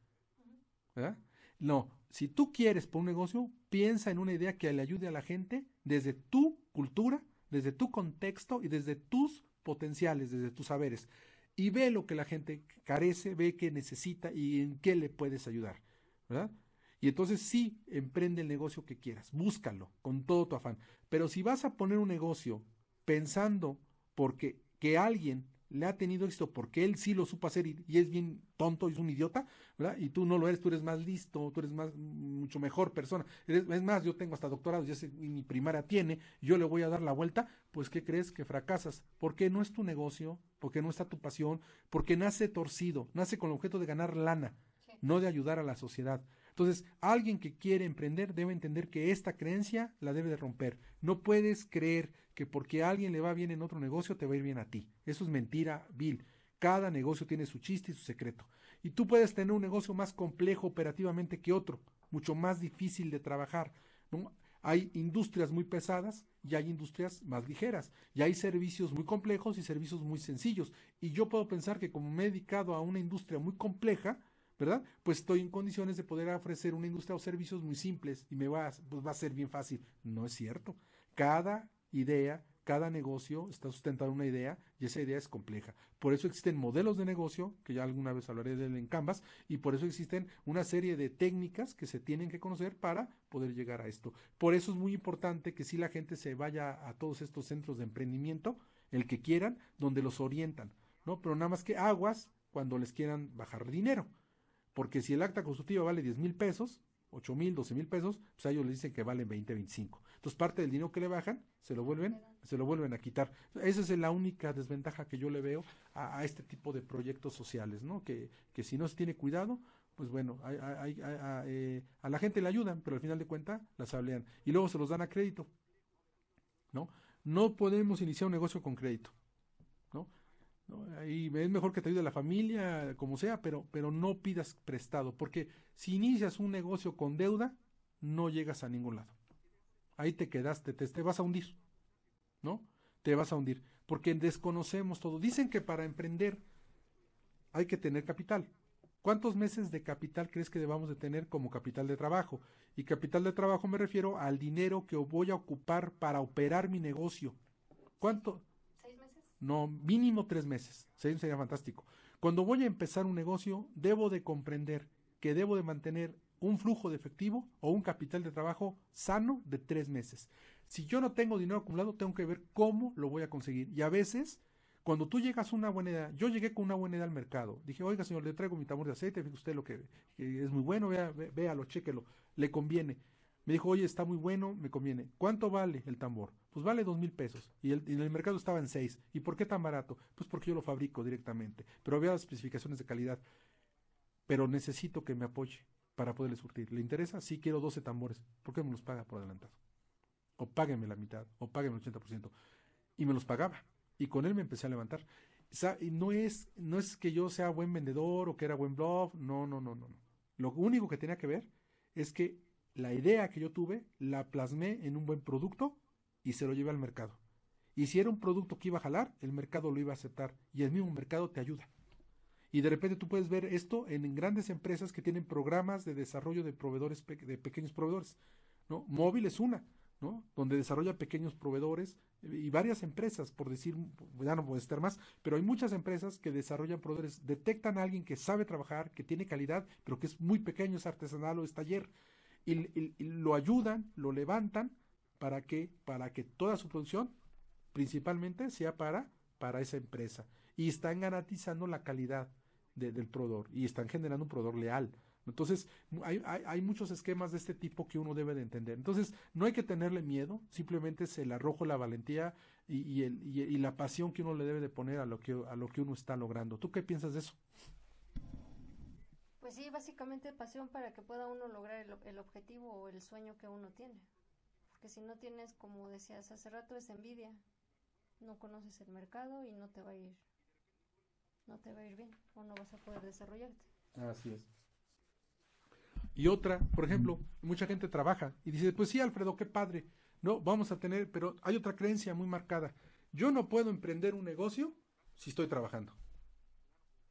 ¿verdad? No, si tú quieres por un negocio, piensa en una idea que le ayude a la gente desde tu cultura, desde tu contexto y desde tus potenciales, desde tus saberes. Y ve lo que la gente carece, ve que necesita y en qué le puedes ayudar. ¿verdad? Y entonces sí, emprende el negocio que quieras, búscalo con todo tu afán. Pero si vas a poner un negocio pensando porque que alguien le ha tenido éxito porque él sí lo supo hacer y, es bien tonto, y es un idiota, ¿verdad? Y tú no lo eres, tú eres más listo, tú eres más, mucho mejor persona. es más, yo tengo hasta doctorado, y sé, mi primaria tiene, yo le voy a dar la vuelta, pues ¿qué crees que fracasas? Porque no es tu negocio, porque no está tu pasión, porque nace torcido, nace con el objeto de ganar lana, no de ayudar a la sociedad. Entonces, alguien que quiere emprender debe entender que esta creencia la debe de romper. No puedes creer que porque a alguien le va bien en otro negocio te va a ir bien a ti. Eso es mentira, Bill. Cada negocio tiene su chiste y su secreto. Y tú puedes tener un negocio más complejo operativamente que otro, mucho más difícil de trabajar. Hay industrias muy pesadas y hay industrias más ligeras. Y hay servicios muy complejos y servicios muy sencillos. Y yo puedo pensar que como me he dedicado a una industria muy compleja, ¿verdad? Pues estoy en condiciones de poder ofrecer una industria o servicios muy simples y me va, pues va a ser bien fácil. No es cierto. Cada idea, cada negocio está sustentado en una idea y esa idea es compleja. Por eso existen modelos de negocio, que ya alguna vez hablaré de él en Canvas, y por eso existen una serie de técnicas que se tienen que conocer para poder llegar a esto. Por eso es muy importante que si la gente se vaya a todos estos centros de emprendimiento, el que quieran, donde los orientan, ¿no? Pero nada más que aguas cuando les quieran bajar dinero porque si el acta constitutiva vale 10 mil pesos, 8 mil, 12 mil pesos, pues a ellos les dicen que valen 20, 25. Entonces parte del dinero que le bajan, se lo vuelven, se lo vuelven a quitar. Esa es la única desventaja que yo le veo a, este tipo de proyectos sociales, ¿no? Que, si no se tiene cuidado, pues bueno, a, eh, a, la gente le ayudan, pero al final de cuentas las hablean. Y luego se los dan a crédito, ¿no? No podemos iniciar un negocio con crédito es mejor que te ayude la familia, como sea, pero, pero no pidas prestado, porque si inicias un negocio con deuda, no llegas a ningún lado. Ahí te quedaste, te, te vas a hundir, ¿no? Te vas a hundir, porque desconocemos todo. Dicen que para emprender hay que tener capital. ¿Cuántos meses de capital crees que debamos de tener como capital de trabajo? Y capital de trabajo me refiero al dinero que voy a ocupar para operar mi negocio. ¿Cuánto? No, mínimo tres meses. Sería, sería fantástico. Cuando voy a empezar un negocio, debo de comprender que debo de mantener un flujo de efectivo o un capital de trabajo sano de tres meses. Si yo no tengo dinero acumulado, tengo que ver cómo lo voy a conseguir. Y a veces, cuando tú llegas a una buena edad, yo llegué con una buena edad al mercado. Dije, oiga, señor, le traigo mi tambor de aceite, fíjese usted lo que, es muy bueno, vea, lo véalo, chéquelo, le conviene. Me dijo, oye, está muy bueno, me conviene. ¿Cuánto vale el tambor? pues vale dos mil pesos y, en el mercado estaba en seis. ¿Y por qué tan barato? Pues porque yo lo fabrico directamente, pero había especificaciones de calidad. Pero necesito que me apoye para poderle surtir. ¿Le interesa? Sí, quiero 12 tambores. ¿Por qué me los paga por adelantado? O págueme la mitad, o págueme el 80%. Y me los pagaba. Y con él me empecé a levantar. Y no es, no es que yo sea buen vendedor o que era buen blog. No, no, no, no, no. Lo único que tenía que ver es que la idea que yo tuve la plasmé en un buen producto y se lo lleva al mercado. Y si era un producto que iba a jalar, el mercado lo iba a aceptar y el mismo mercado te ayuda. Y de repente tú puedes ver esto en grandes empresas que tienen programas de desarrollo de proveedores de pequeños proveedores, ¿no? Móvil es una, ¿no? Donde desarrolla pequeños proveedores eh, y varias empresas, por decir, ya no puedo estar más, pero hay muchas empresas que desarrollan proveedores, detectan a alguien que sabe trabajar, que tiene calidad, pero que es muy pequeño, es artesanal o es taller, y lo ayudan, lo levantan ¿Para qué? Para que toda su producción principalmente sea para, para esa empresa. Y están garantizando la calidad del proveedor y están generando un proveedor leal. Entonces, hay, hay, muchos esquemas de este tipo que uno debe de entender. Entonces, no hay que tenerle miedo, simplemente es el arrojo, la valentía y, y, la pasión que uno le debe de poner a lo, que, a lo que uno está logrando. ¿Tú qué piensas de eso? Pues sí, básicamente pasión para que pueda uno lograr el objetivo o el sueño que uno tiene si no tienes, como decías hace rato, es envidia. No conoces el mercado y no te va a ir, no te va a ir bien o no vas a poder desarrollarte. Así es. Y otra, por ejemplo, mucha gente trabaja y dice, pues sí, Alfredo, qué padre. No, vamos a tener, pero hay otra creencia muy marcada. Yo no puedo emprender un negocio si estoy trabajando.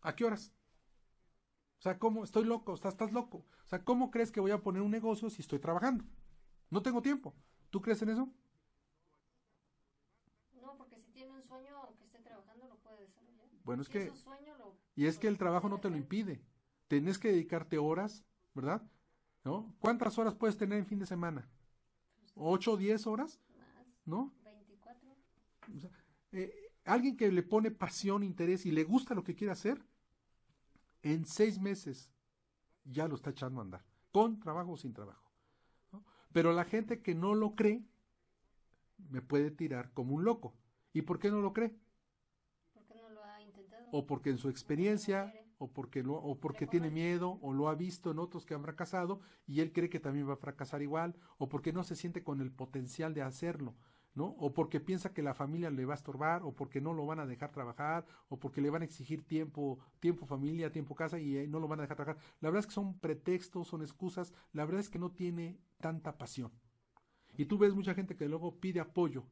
¿A qué horas? O sea, ¿cómo? Estoy loco, o sea, estás loco. O sea, ¿cómo crees que voy a poner un negocio si estoy trabajando? No tengo tiempo. ¿Tú crees en eso? No, porque si tiene un sueño, que esté trabajando, lo puede desarrollar. Bueno, es que... y es que el trabajo no te lo impide. Tenés que dedicarte horas, ¿verdad? ¿No? ¿Cuántas horas puedes tener en fin de semana? ¿Ocho o diez horas? ¿No? 24. Eh, alguien que le pone pasión, interés y le gusta lo que quiere hacer, en seis meses ya lo está echando a andar, con trabajo o sin trabajo. Pero la gente que no lo cree me puede tirar como un loco. ¿Y por qué no lo cree? Porque no lo ha intentado. O porque en su experiencia, o porque, o porque tiene miedo, o lo ha visto en otros que han fracasado y él cree que también va a fracasar igual, o porque no se siente con el potencial de hacerlo. O porque piensa que la familia le va a estorbar, o porque no lo van a dejar trabajar, o porque le van a exigir tiempo, tiempo familia, tiempo casa y no lo van a dejar trabajar. La verdad es que son pretextos, son excusas, la verdad es que no tiene tanta pasión. Y tú ves mucha gente que luego pide apoyo,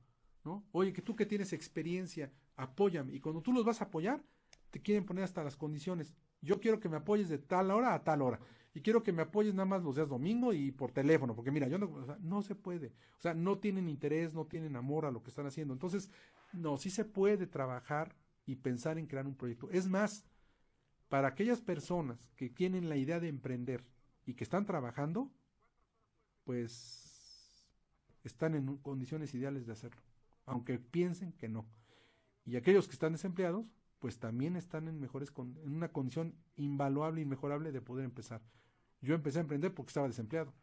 ¿no? Oye, que tú que tienes experiencia, apóyame. Y cuando tú los vas a apoyar, te quieren poner hasta las condiciones. Yo quiero que me apoyes de tal hora a tal hora y quiero que me apoyes nada más los días domingo y por teléfono, porque mira, yo no, no se puede. O sea, no tienen interés, no tienen amor a lo que están haciendo. Entonces, no, sí se puede trabajar y pensar en crear un proyecto. Es más, para aquellas personas que tienen la idea de emprender y que están trabajando, pues están en condiciones ideales de hacerlo, aunque piensen que no. Y aquellos que están desempleados, pues también están en mejores en una condición invaluable, inmejorable de poder empezar. Yo empecé a emprender porque estaba desempleado.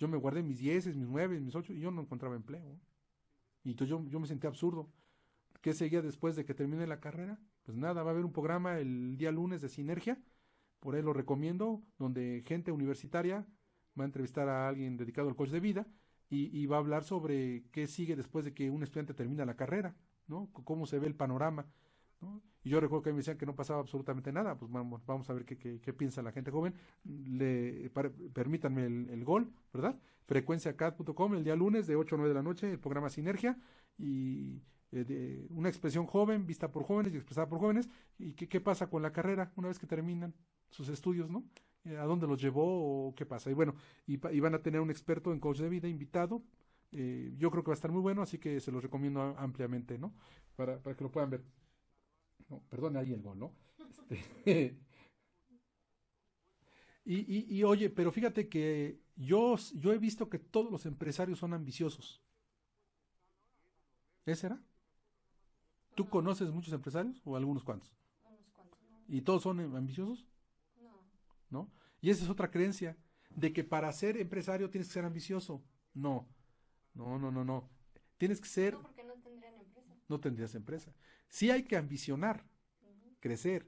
Yo me guardé mis 10, mis 9, mis 8 y yo no encontraba empleo. Y entonces yo, me sentía absurdo. ¿Qué seguía después de que termine la carrera? Pues nada, va a haber un programa el día lunes de Sinergia, por ahí lo recomiendo, donde gente universitaria va a entrevistar a alguien dedicado al coche de vida y, va a hablar sobre qué sigue después de que un estudiante termina la carrera, ¿no? cómo se ve el panorama y yo recuerdo que me decían que no pasaba absolutamente nada, pues vamos, vamos a ver qué, qué, piensa la gente joven. Le, permítanme el, gol, ¿verdad? Frecuenciacat.com el día lunes de 8 a 9 de la noche, el programa Sinergia y eh, de, una expresión joven, vista por jóvenes y expresada por jóvenes. ¿Y qué, qué pasa con la carrera una vez que terminan sus estudios, ¿no? Eh, ¿A dónde los llevó o qué pasa? Y bueno, y, van a tener un experto en coach de vida invitado, eh, yo creo que va a estar muy bueno, así que se los recomiendo ampliamente, ¿no? Para, para que lo puedan ver perdón, ahí el gol, ¿no? Este, [LAUGHS] y, oye, pero fíjate que yo, yo he visto que todos los empresarios son ambiciosos. ¿Ese era? ¿Tú conoces muchos empresarios o algunos cuantos? ¿Y todos son ambiciosos? No. ¿No? Y esa es otra creencia, de que para ser empresario tienes que ser ambicioso. No, no, no, no, no. Tienes que ser no tendrías empresa. Sí hay que ambicionar, crecer,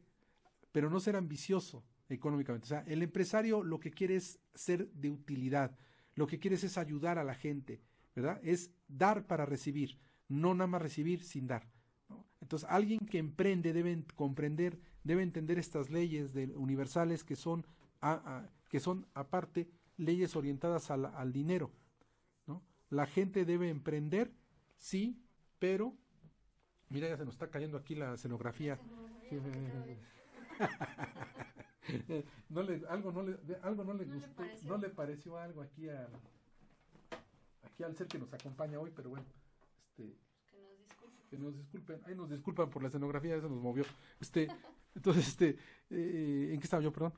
pero no ser ambicioso económicamente. O sea, el empresario lo que quiere es ser de utilidad, lo que quiere es ayudar a la gente, ¿verdad? Es dar para recibir, no nada más recibir sin dar. Entonces, alguien que emprende debe comprender, debe entender estas leyes universales que son, que son aparte leyes orientadas al, al dinero. ¿no? La gente debe emprender, sí, pero Mira, ya se nos está cayendo aquí la escenografía. [LAUGHS] no le, algo no le, algo no le gustó, no le pareció algo aquí a aquí al ser que nos acompaña hoy, pero bueno, este, que nos disculpen, Ahí nos disculpan por la escenografía, eso nos movió, este, [LAUGHS] entonces, este, eh, ¿en qué estaba yo, perdón?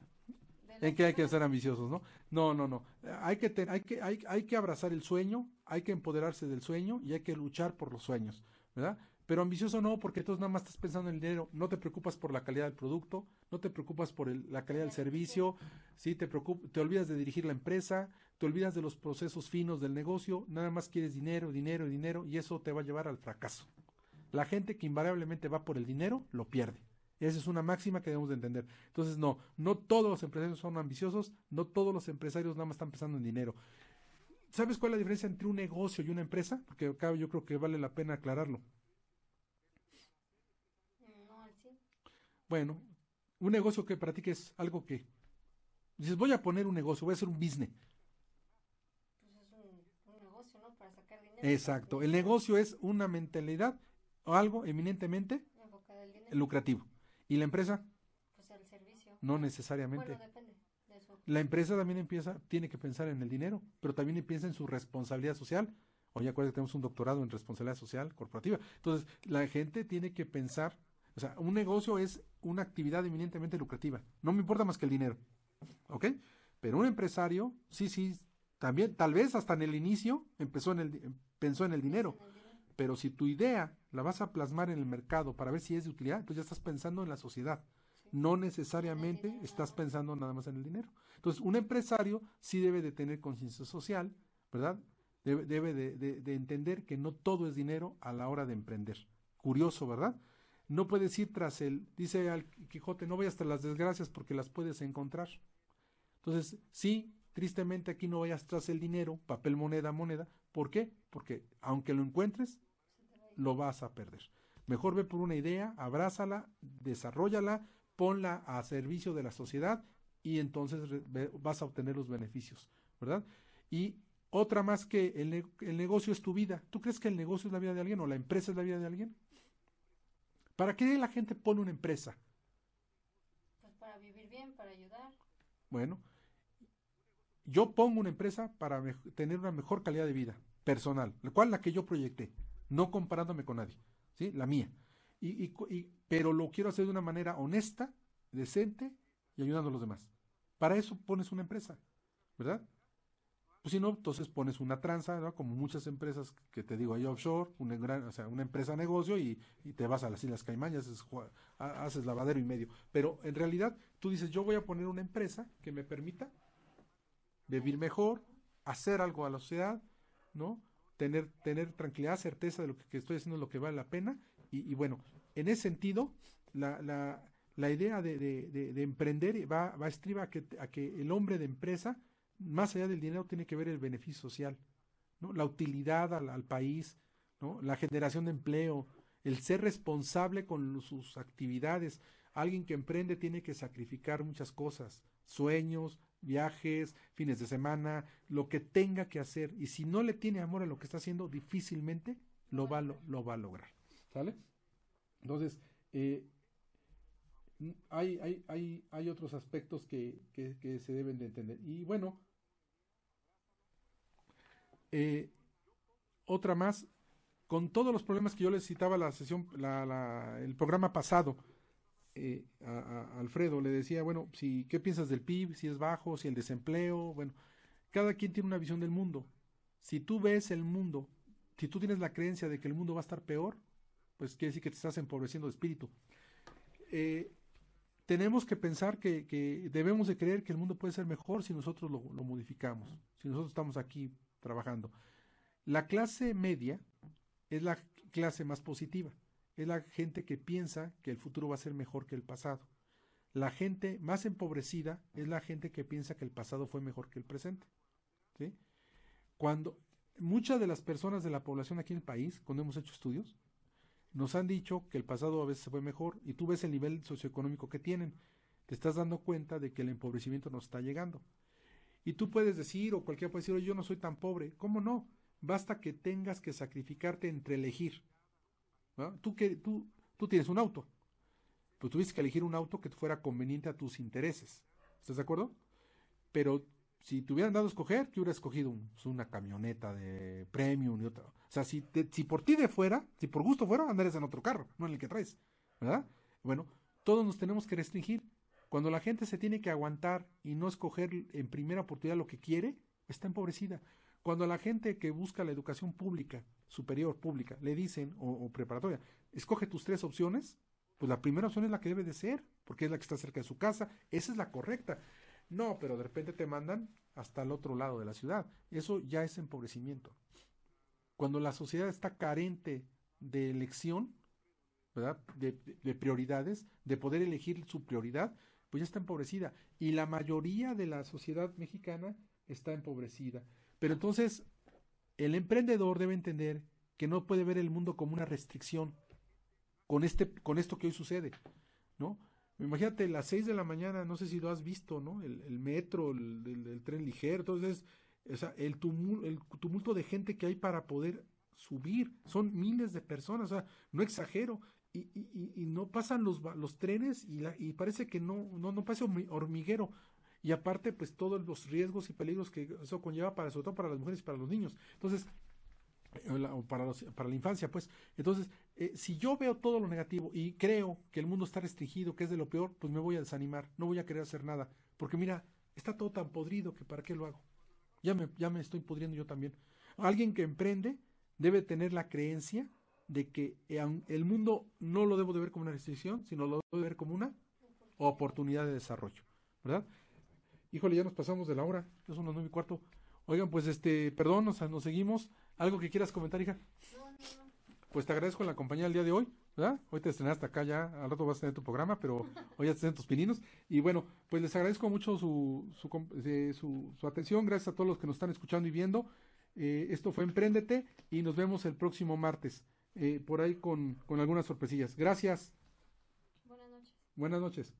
En que hay que ser ambiciosos, ¿no? No, no, no. Hay que, hay, que, hay, hay que abrazar el sueño, hay que empoderarse del sueño y hay que luchar por los sueños, ¿verdad? Pero ambicioso no, porque entonces nada más estás pensando en el dinero, no te preocupas por la calidad del producto, no te preocupas por la calidad del servicio, ¿sí? te, te olvidas de dirigir la empresa, te olvidas de los procesos finos del negocio, nada más quieres dinero, dinero, dinero, y eso te va a llevar al fracaso. La gente que invariablemente va por el dinero, lo pierde. Esa es una máxima que debemos de entender. Entonces, no, no todos los empresarios son ambiciosos, no todos los empresarios nada más están pensando en dinero. ¿Sabes cuál es la diferencia entre un negocio y una empresa? Porque yo creo que vale la pena aclararlo. Bueno, un negocio que practiques algo que dices, voy a poner un negocio, voy a hacer un business. Pues es un, negocio, ¿no? Para sacar dinero. Exacto. El negocio es una mentalidad o algo eminentemente lucrativo. ¿Y la empresa? Pues el servicio. No necesariamente. depende La empresa también empieza, tiene que pensar en el dinero, pero también empieza en su responsabilidad social. Oye, acuérdate, tenemos un doctorado en responsabilidad social corporativa. Entonces, la gente tiene que pensar o sea, un negocio es una actividad eminentemente lucrativa. No me importa más que el dinero. ¿Ok? Pero un empresario, sí, sí, también, tal vez hasta en el inicio empezó en el, pensó en el dinero. Pero si tu idea la vas a plasmar en el mercado para ver si es de utilidad, pues ya estás pensando en la sociedad. No necesariamente estás pensando nada más en el dinero. Entonces, un empresario sí debe de tener conciencia social, ¿verdad? Debe, de entender que no todo es dinero a la hora de emprender. Curioso, ¿verdad? No puedes ir tras el, dice al Quijote, no vayas tras las desgracias porque las puedes encontrar. Entonces, sí, tristemente aquí no vayas tras el dinero, papel, moneda, moneda. ¿Por qué? Porque aunque lo encuentres, lo vas a perder. Mejor ve por una idea, abrázala, desarrollala, ponla a servicio de la sociedad y entonces vas a obtener los beneficios, ¿verdad? Y otra más que el negocio es tu vida. ¿Tú crees que el negocio es la vida de alguien o la empresa es la vida de alguien? ¿Para qué la gente pone una empresa? Pues para vivir bien, para ayudar. Bueno, yo pongo una empresa para tener una mejor calidad de vida personal, la cual la que yo proyecté, no comparándome con nadie, ¿sí? La mía. y, pero lo quiero hacer de una manera honesta, decente y ayudando a los demás. Para eso pones una empresa, ¿verdad? si pues no, entonces pones una tranza, Como muchas empresas que te digo, hay offshore, una, gran, o sea, una empresa negocio y, te vas a las Islas caimañas haces, lavadero y medio. Pero en realidad tú dices, yo voy a poner una empresa que me permita vivir mejor, hacer algo a la sociedad, ¿no? Tener, tener tranquilidad, certeza de lo que, estoy haciendo lo que vale la pena. Y, bueno, en ese sentido, la, la, la idea de, emprender va, va a estriba que, a que el hombre de empresa más allá del dinero tiene que ver el beneficio social, ¿no? la utilidad al, país, ¿no? la generación de empleo, el ser responsable con sus actividades. Alguien que emprende tiene que sacrificar muchas cosas, sueños, viajes, fines de semana, lo que tenga que hacer. Y si no le tiene amor a lo que está haciendo, difícilmente lo va, lo, va a lograr. ¿Sale? Entonces, eh, hay, hay, hay, hay, otros aspectos que, que, que se deben de entender. Y bueno, eh, otra más, con todos los problemas que yo le citaba la sesión, el programa pasado, eh, a, Alfredo le decía, bueno, si, ¿qué piensas del PIB? Si es bajo, si el desempleo, bueno, cada quien tiene una visión del mundo. Si tú ves el mundo, si tú tienes la creencia de que el mundo va a estar peor, pues quiere decir que te estás empobreciendo de espíritu. Eh, tenemos que pensar que, debemos de creer que el mundo puede ser mejor si nosotros lo modificamos, si nosotros estamos aquí trabajando. La clase media es la clase más positiva, es la gente que piensa que el futuro va a ser mejor que el pasado. La gente más empobrecida es la gente que piensa que el pasado fue mejor que el presente. Cuando muchas de las personas de la población aquí en el país, cuando hemos hecho estudios, nos han dicho que el pasado a veces fue mejor y tú ves el nivel socioeconómico que tienen, te estás dando cuenta de que el empobrecimiento nos está llegando. Y tú puedes decir, o cualquiera puede decir, yo no soy tan pobre. ¿Cómo no? Basta que tengas que sacrificarte entre elegir. Tú, que, tú, tú tienes un auto. Pues tuviste que elegir un auto que fuera conveniente a tus intereses. ¿Estás de acuerdo? Pero si te hubieran dado a escoger, tú hubieras escogido pues, una camioneta de premium y otra. O sea, si, si por ti de fuera, si por gusto fuera, andarías en otro carro, no en el que traes. ¿Verdad? Bueno, todos nos tenemos que restringir cuando la gente se tiene que aguantar y no escoger en primera oportunidad lo que quiere, está empobrecida. Cuando la gente que busca la educación pública, superior, pública, le dicen, o, preparatoria, escoge tus tres opciones, pues la primera opción es la que debe de ser, porque es la que está cerca de su casa, esa es la correcta. No, pero de repente te mandan hasta el otro lado de la ciudad. Eso ya es empobrecimiento. Cuando la sociedad está carente de elección, ¿verdad? de, prioridades, de poder elegir su prioridad, pues ya está empobrecida. Y la mayoría de la sociedad mexicana está empobrecida. Pero entonces, el emprendedor debe entender que no puede ver el mundo como una restricción con, este, con esto que hoy sucede, ¿no? Imagínate, las seis de la mañana, no sé si lo has visto, ¿no? El, metro, el, tren ligero, entonces, o sea, el, tumulto, de gente que hay para poder subir, son miles de personas, no exagero, y, y, y no pasan los, los trenes y, y parece que no, no, no pasa hormiguero. Y aparte, pues todos los riesgos y peligros que eso conlleva, para, sobre todo para las mujeres y para los niños. Entonces, eh, para, para la infancia, pues. Entonces, eh, si yo veo todo lo negativo y creo que el mundo está restringido, que es de lo peor, pues me voy a desanimar, no voy a querer hacer nada. Porque mira, está todo tan podrido que para qué lo hago. Ya me, ya me estoy pudriendo yo también. Alguien que emprende debe tener la creencia de que eh, el mundo no lo debo de ver como una restricción, sino lo debo de ver como una oportunidad de desarrollo, ¿verdad? Híjole, ya nos pasamos de la hora, ya son las cuarto. Oigan, pues este, perdón, nos seguimos. ¿Algo que quieras comentar, hija? Pues te agradezco la compañía el día de hoy, ¿verdad? Hoy te estrenaste acá ya, al rato vas a tener tu programa, pero hoy ya te tus pininos. Y bueno, pues les agradezco mucho eh, su, su, atención, gracias a todos los que nos están escuchando y viendo. Eh, esto fue Emprendete y nos vemos el próximo martes. Eh, por ahí con, con algunas sorpresillas. Gracias. Buenas noches.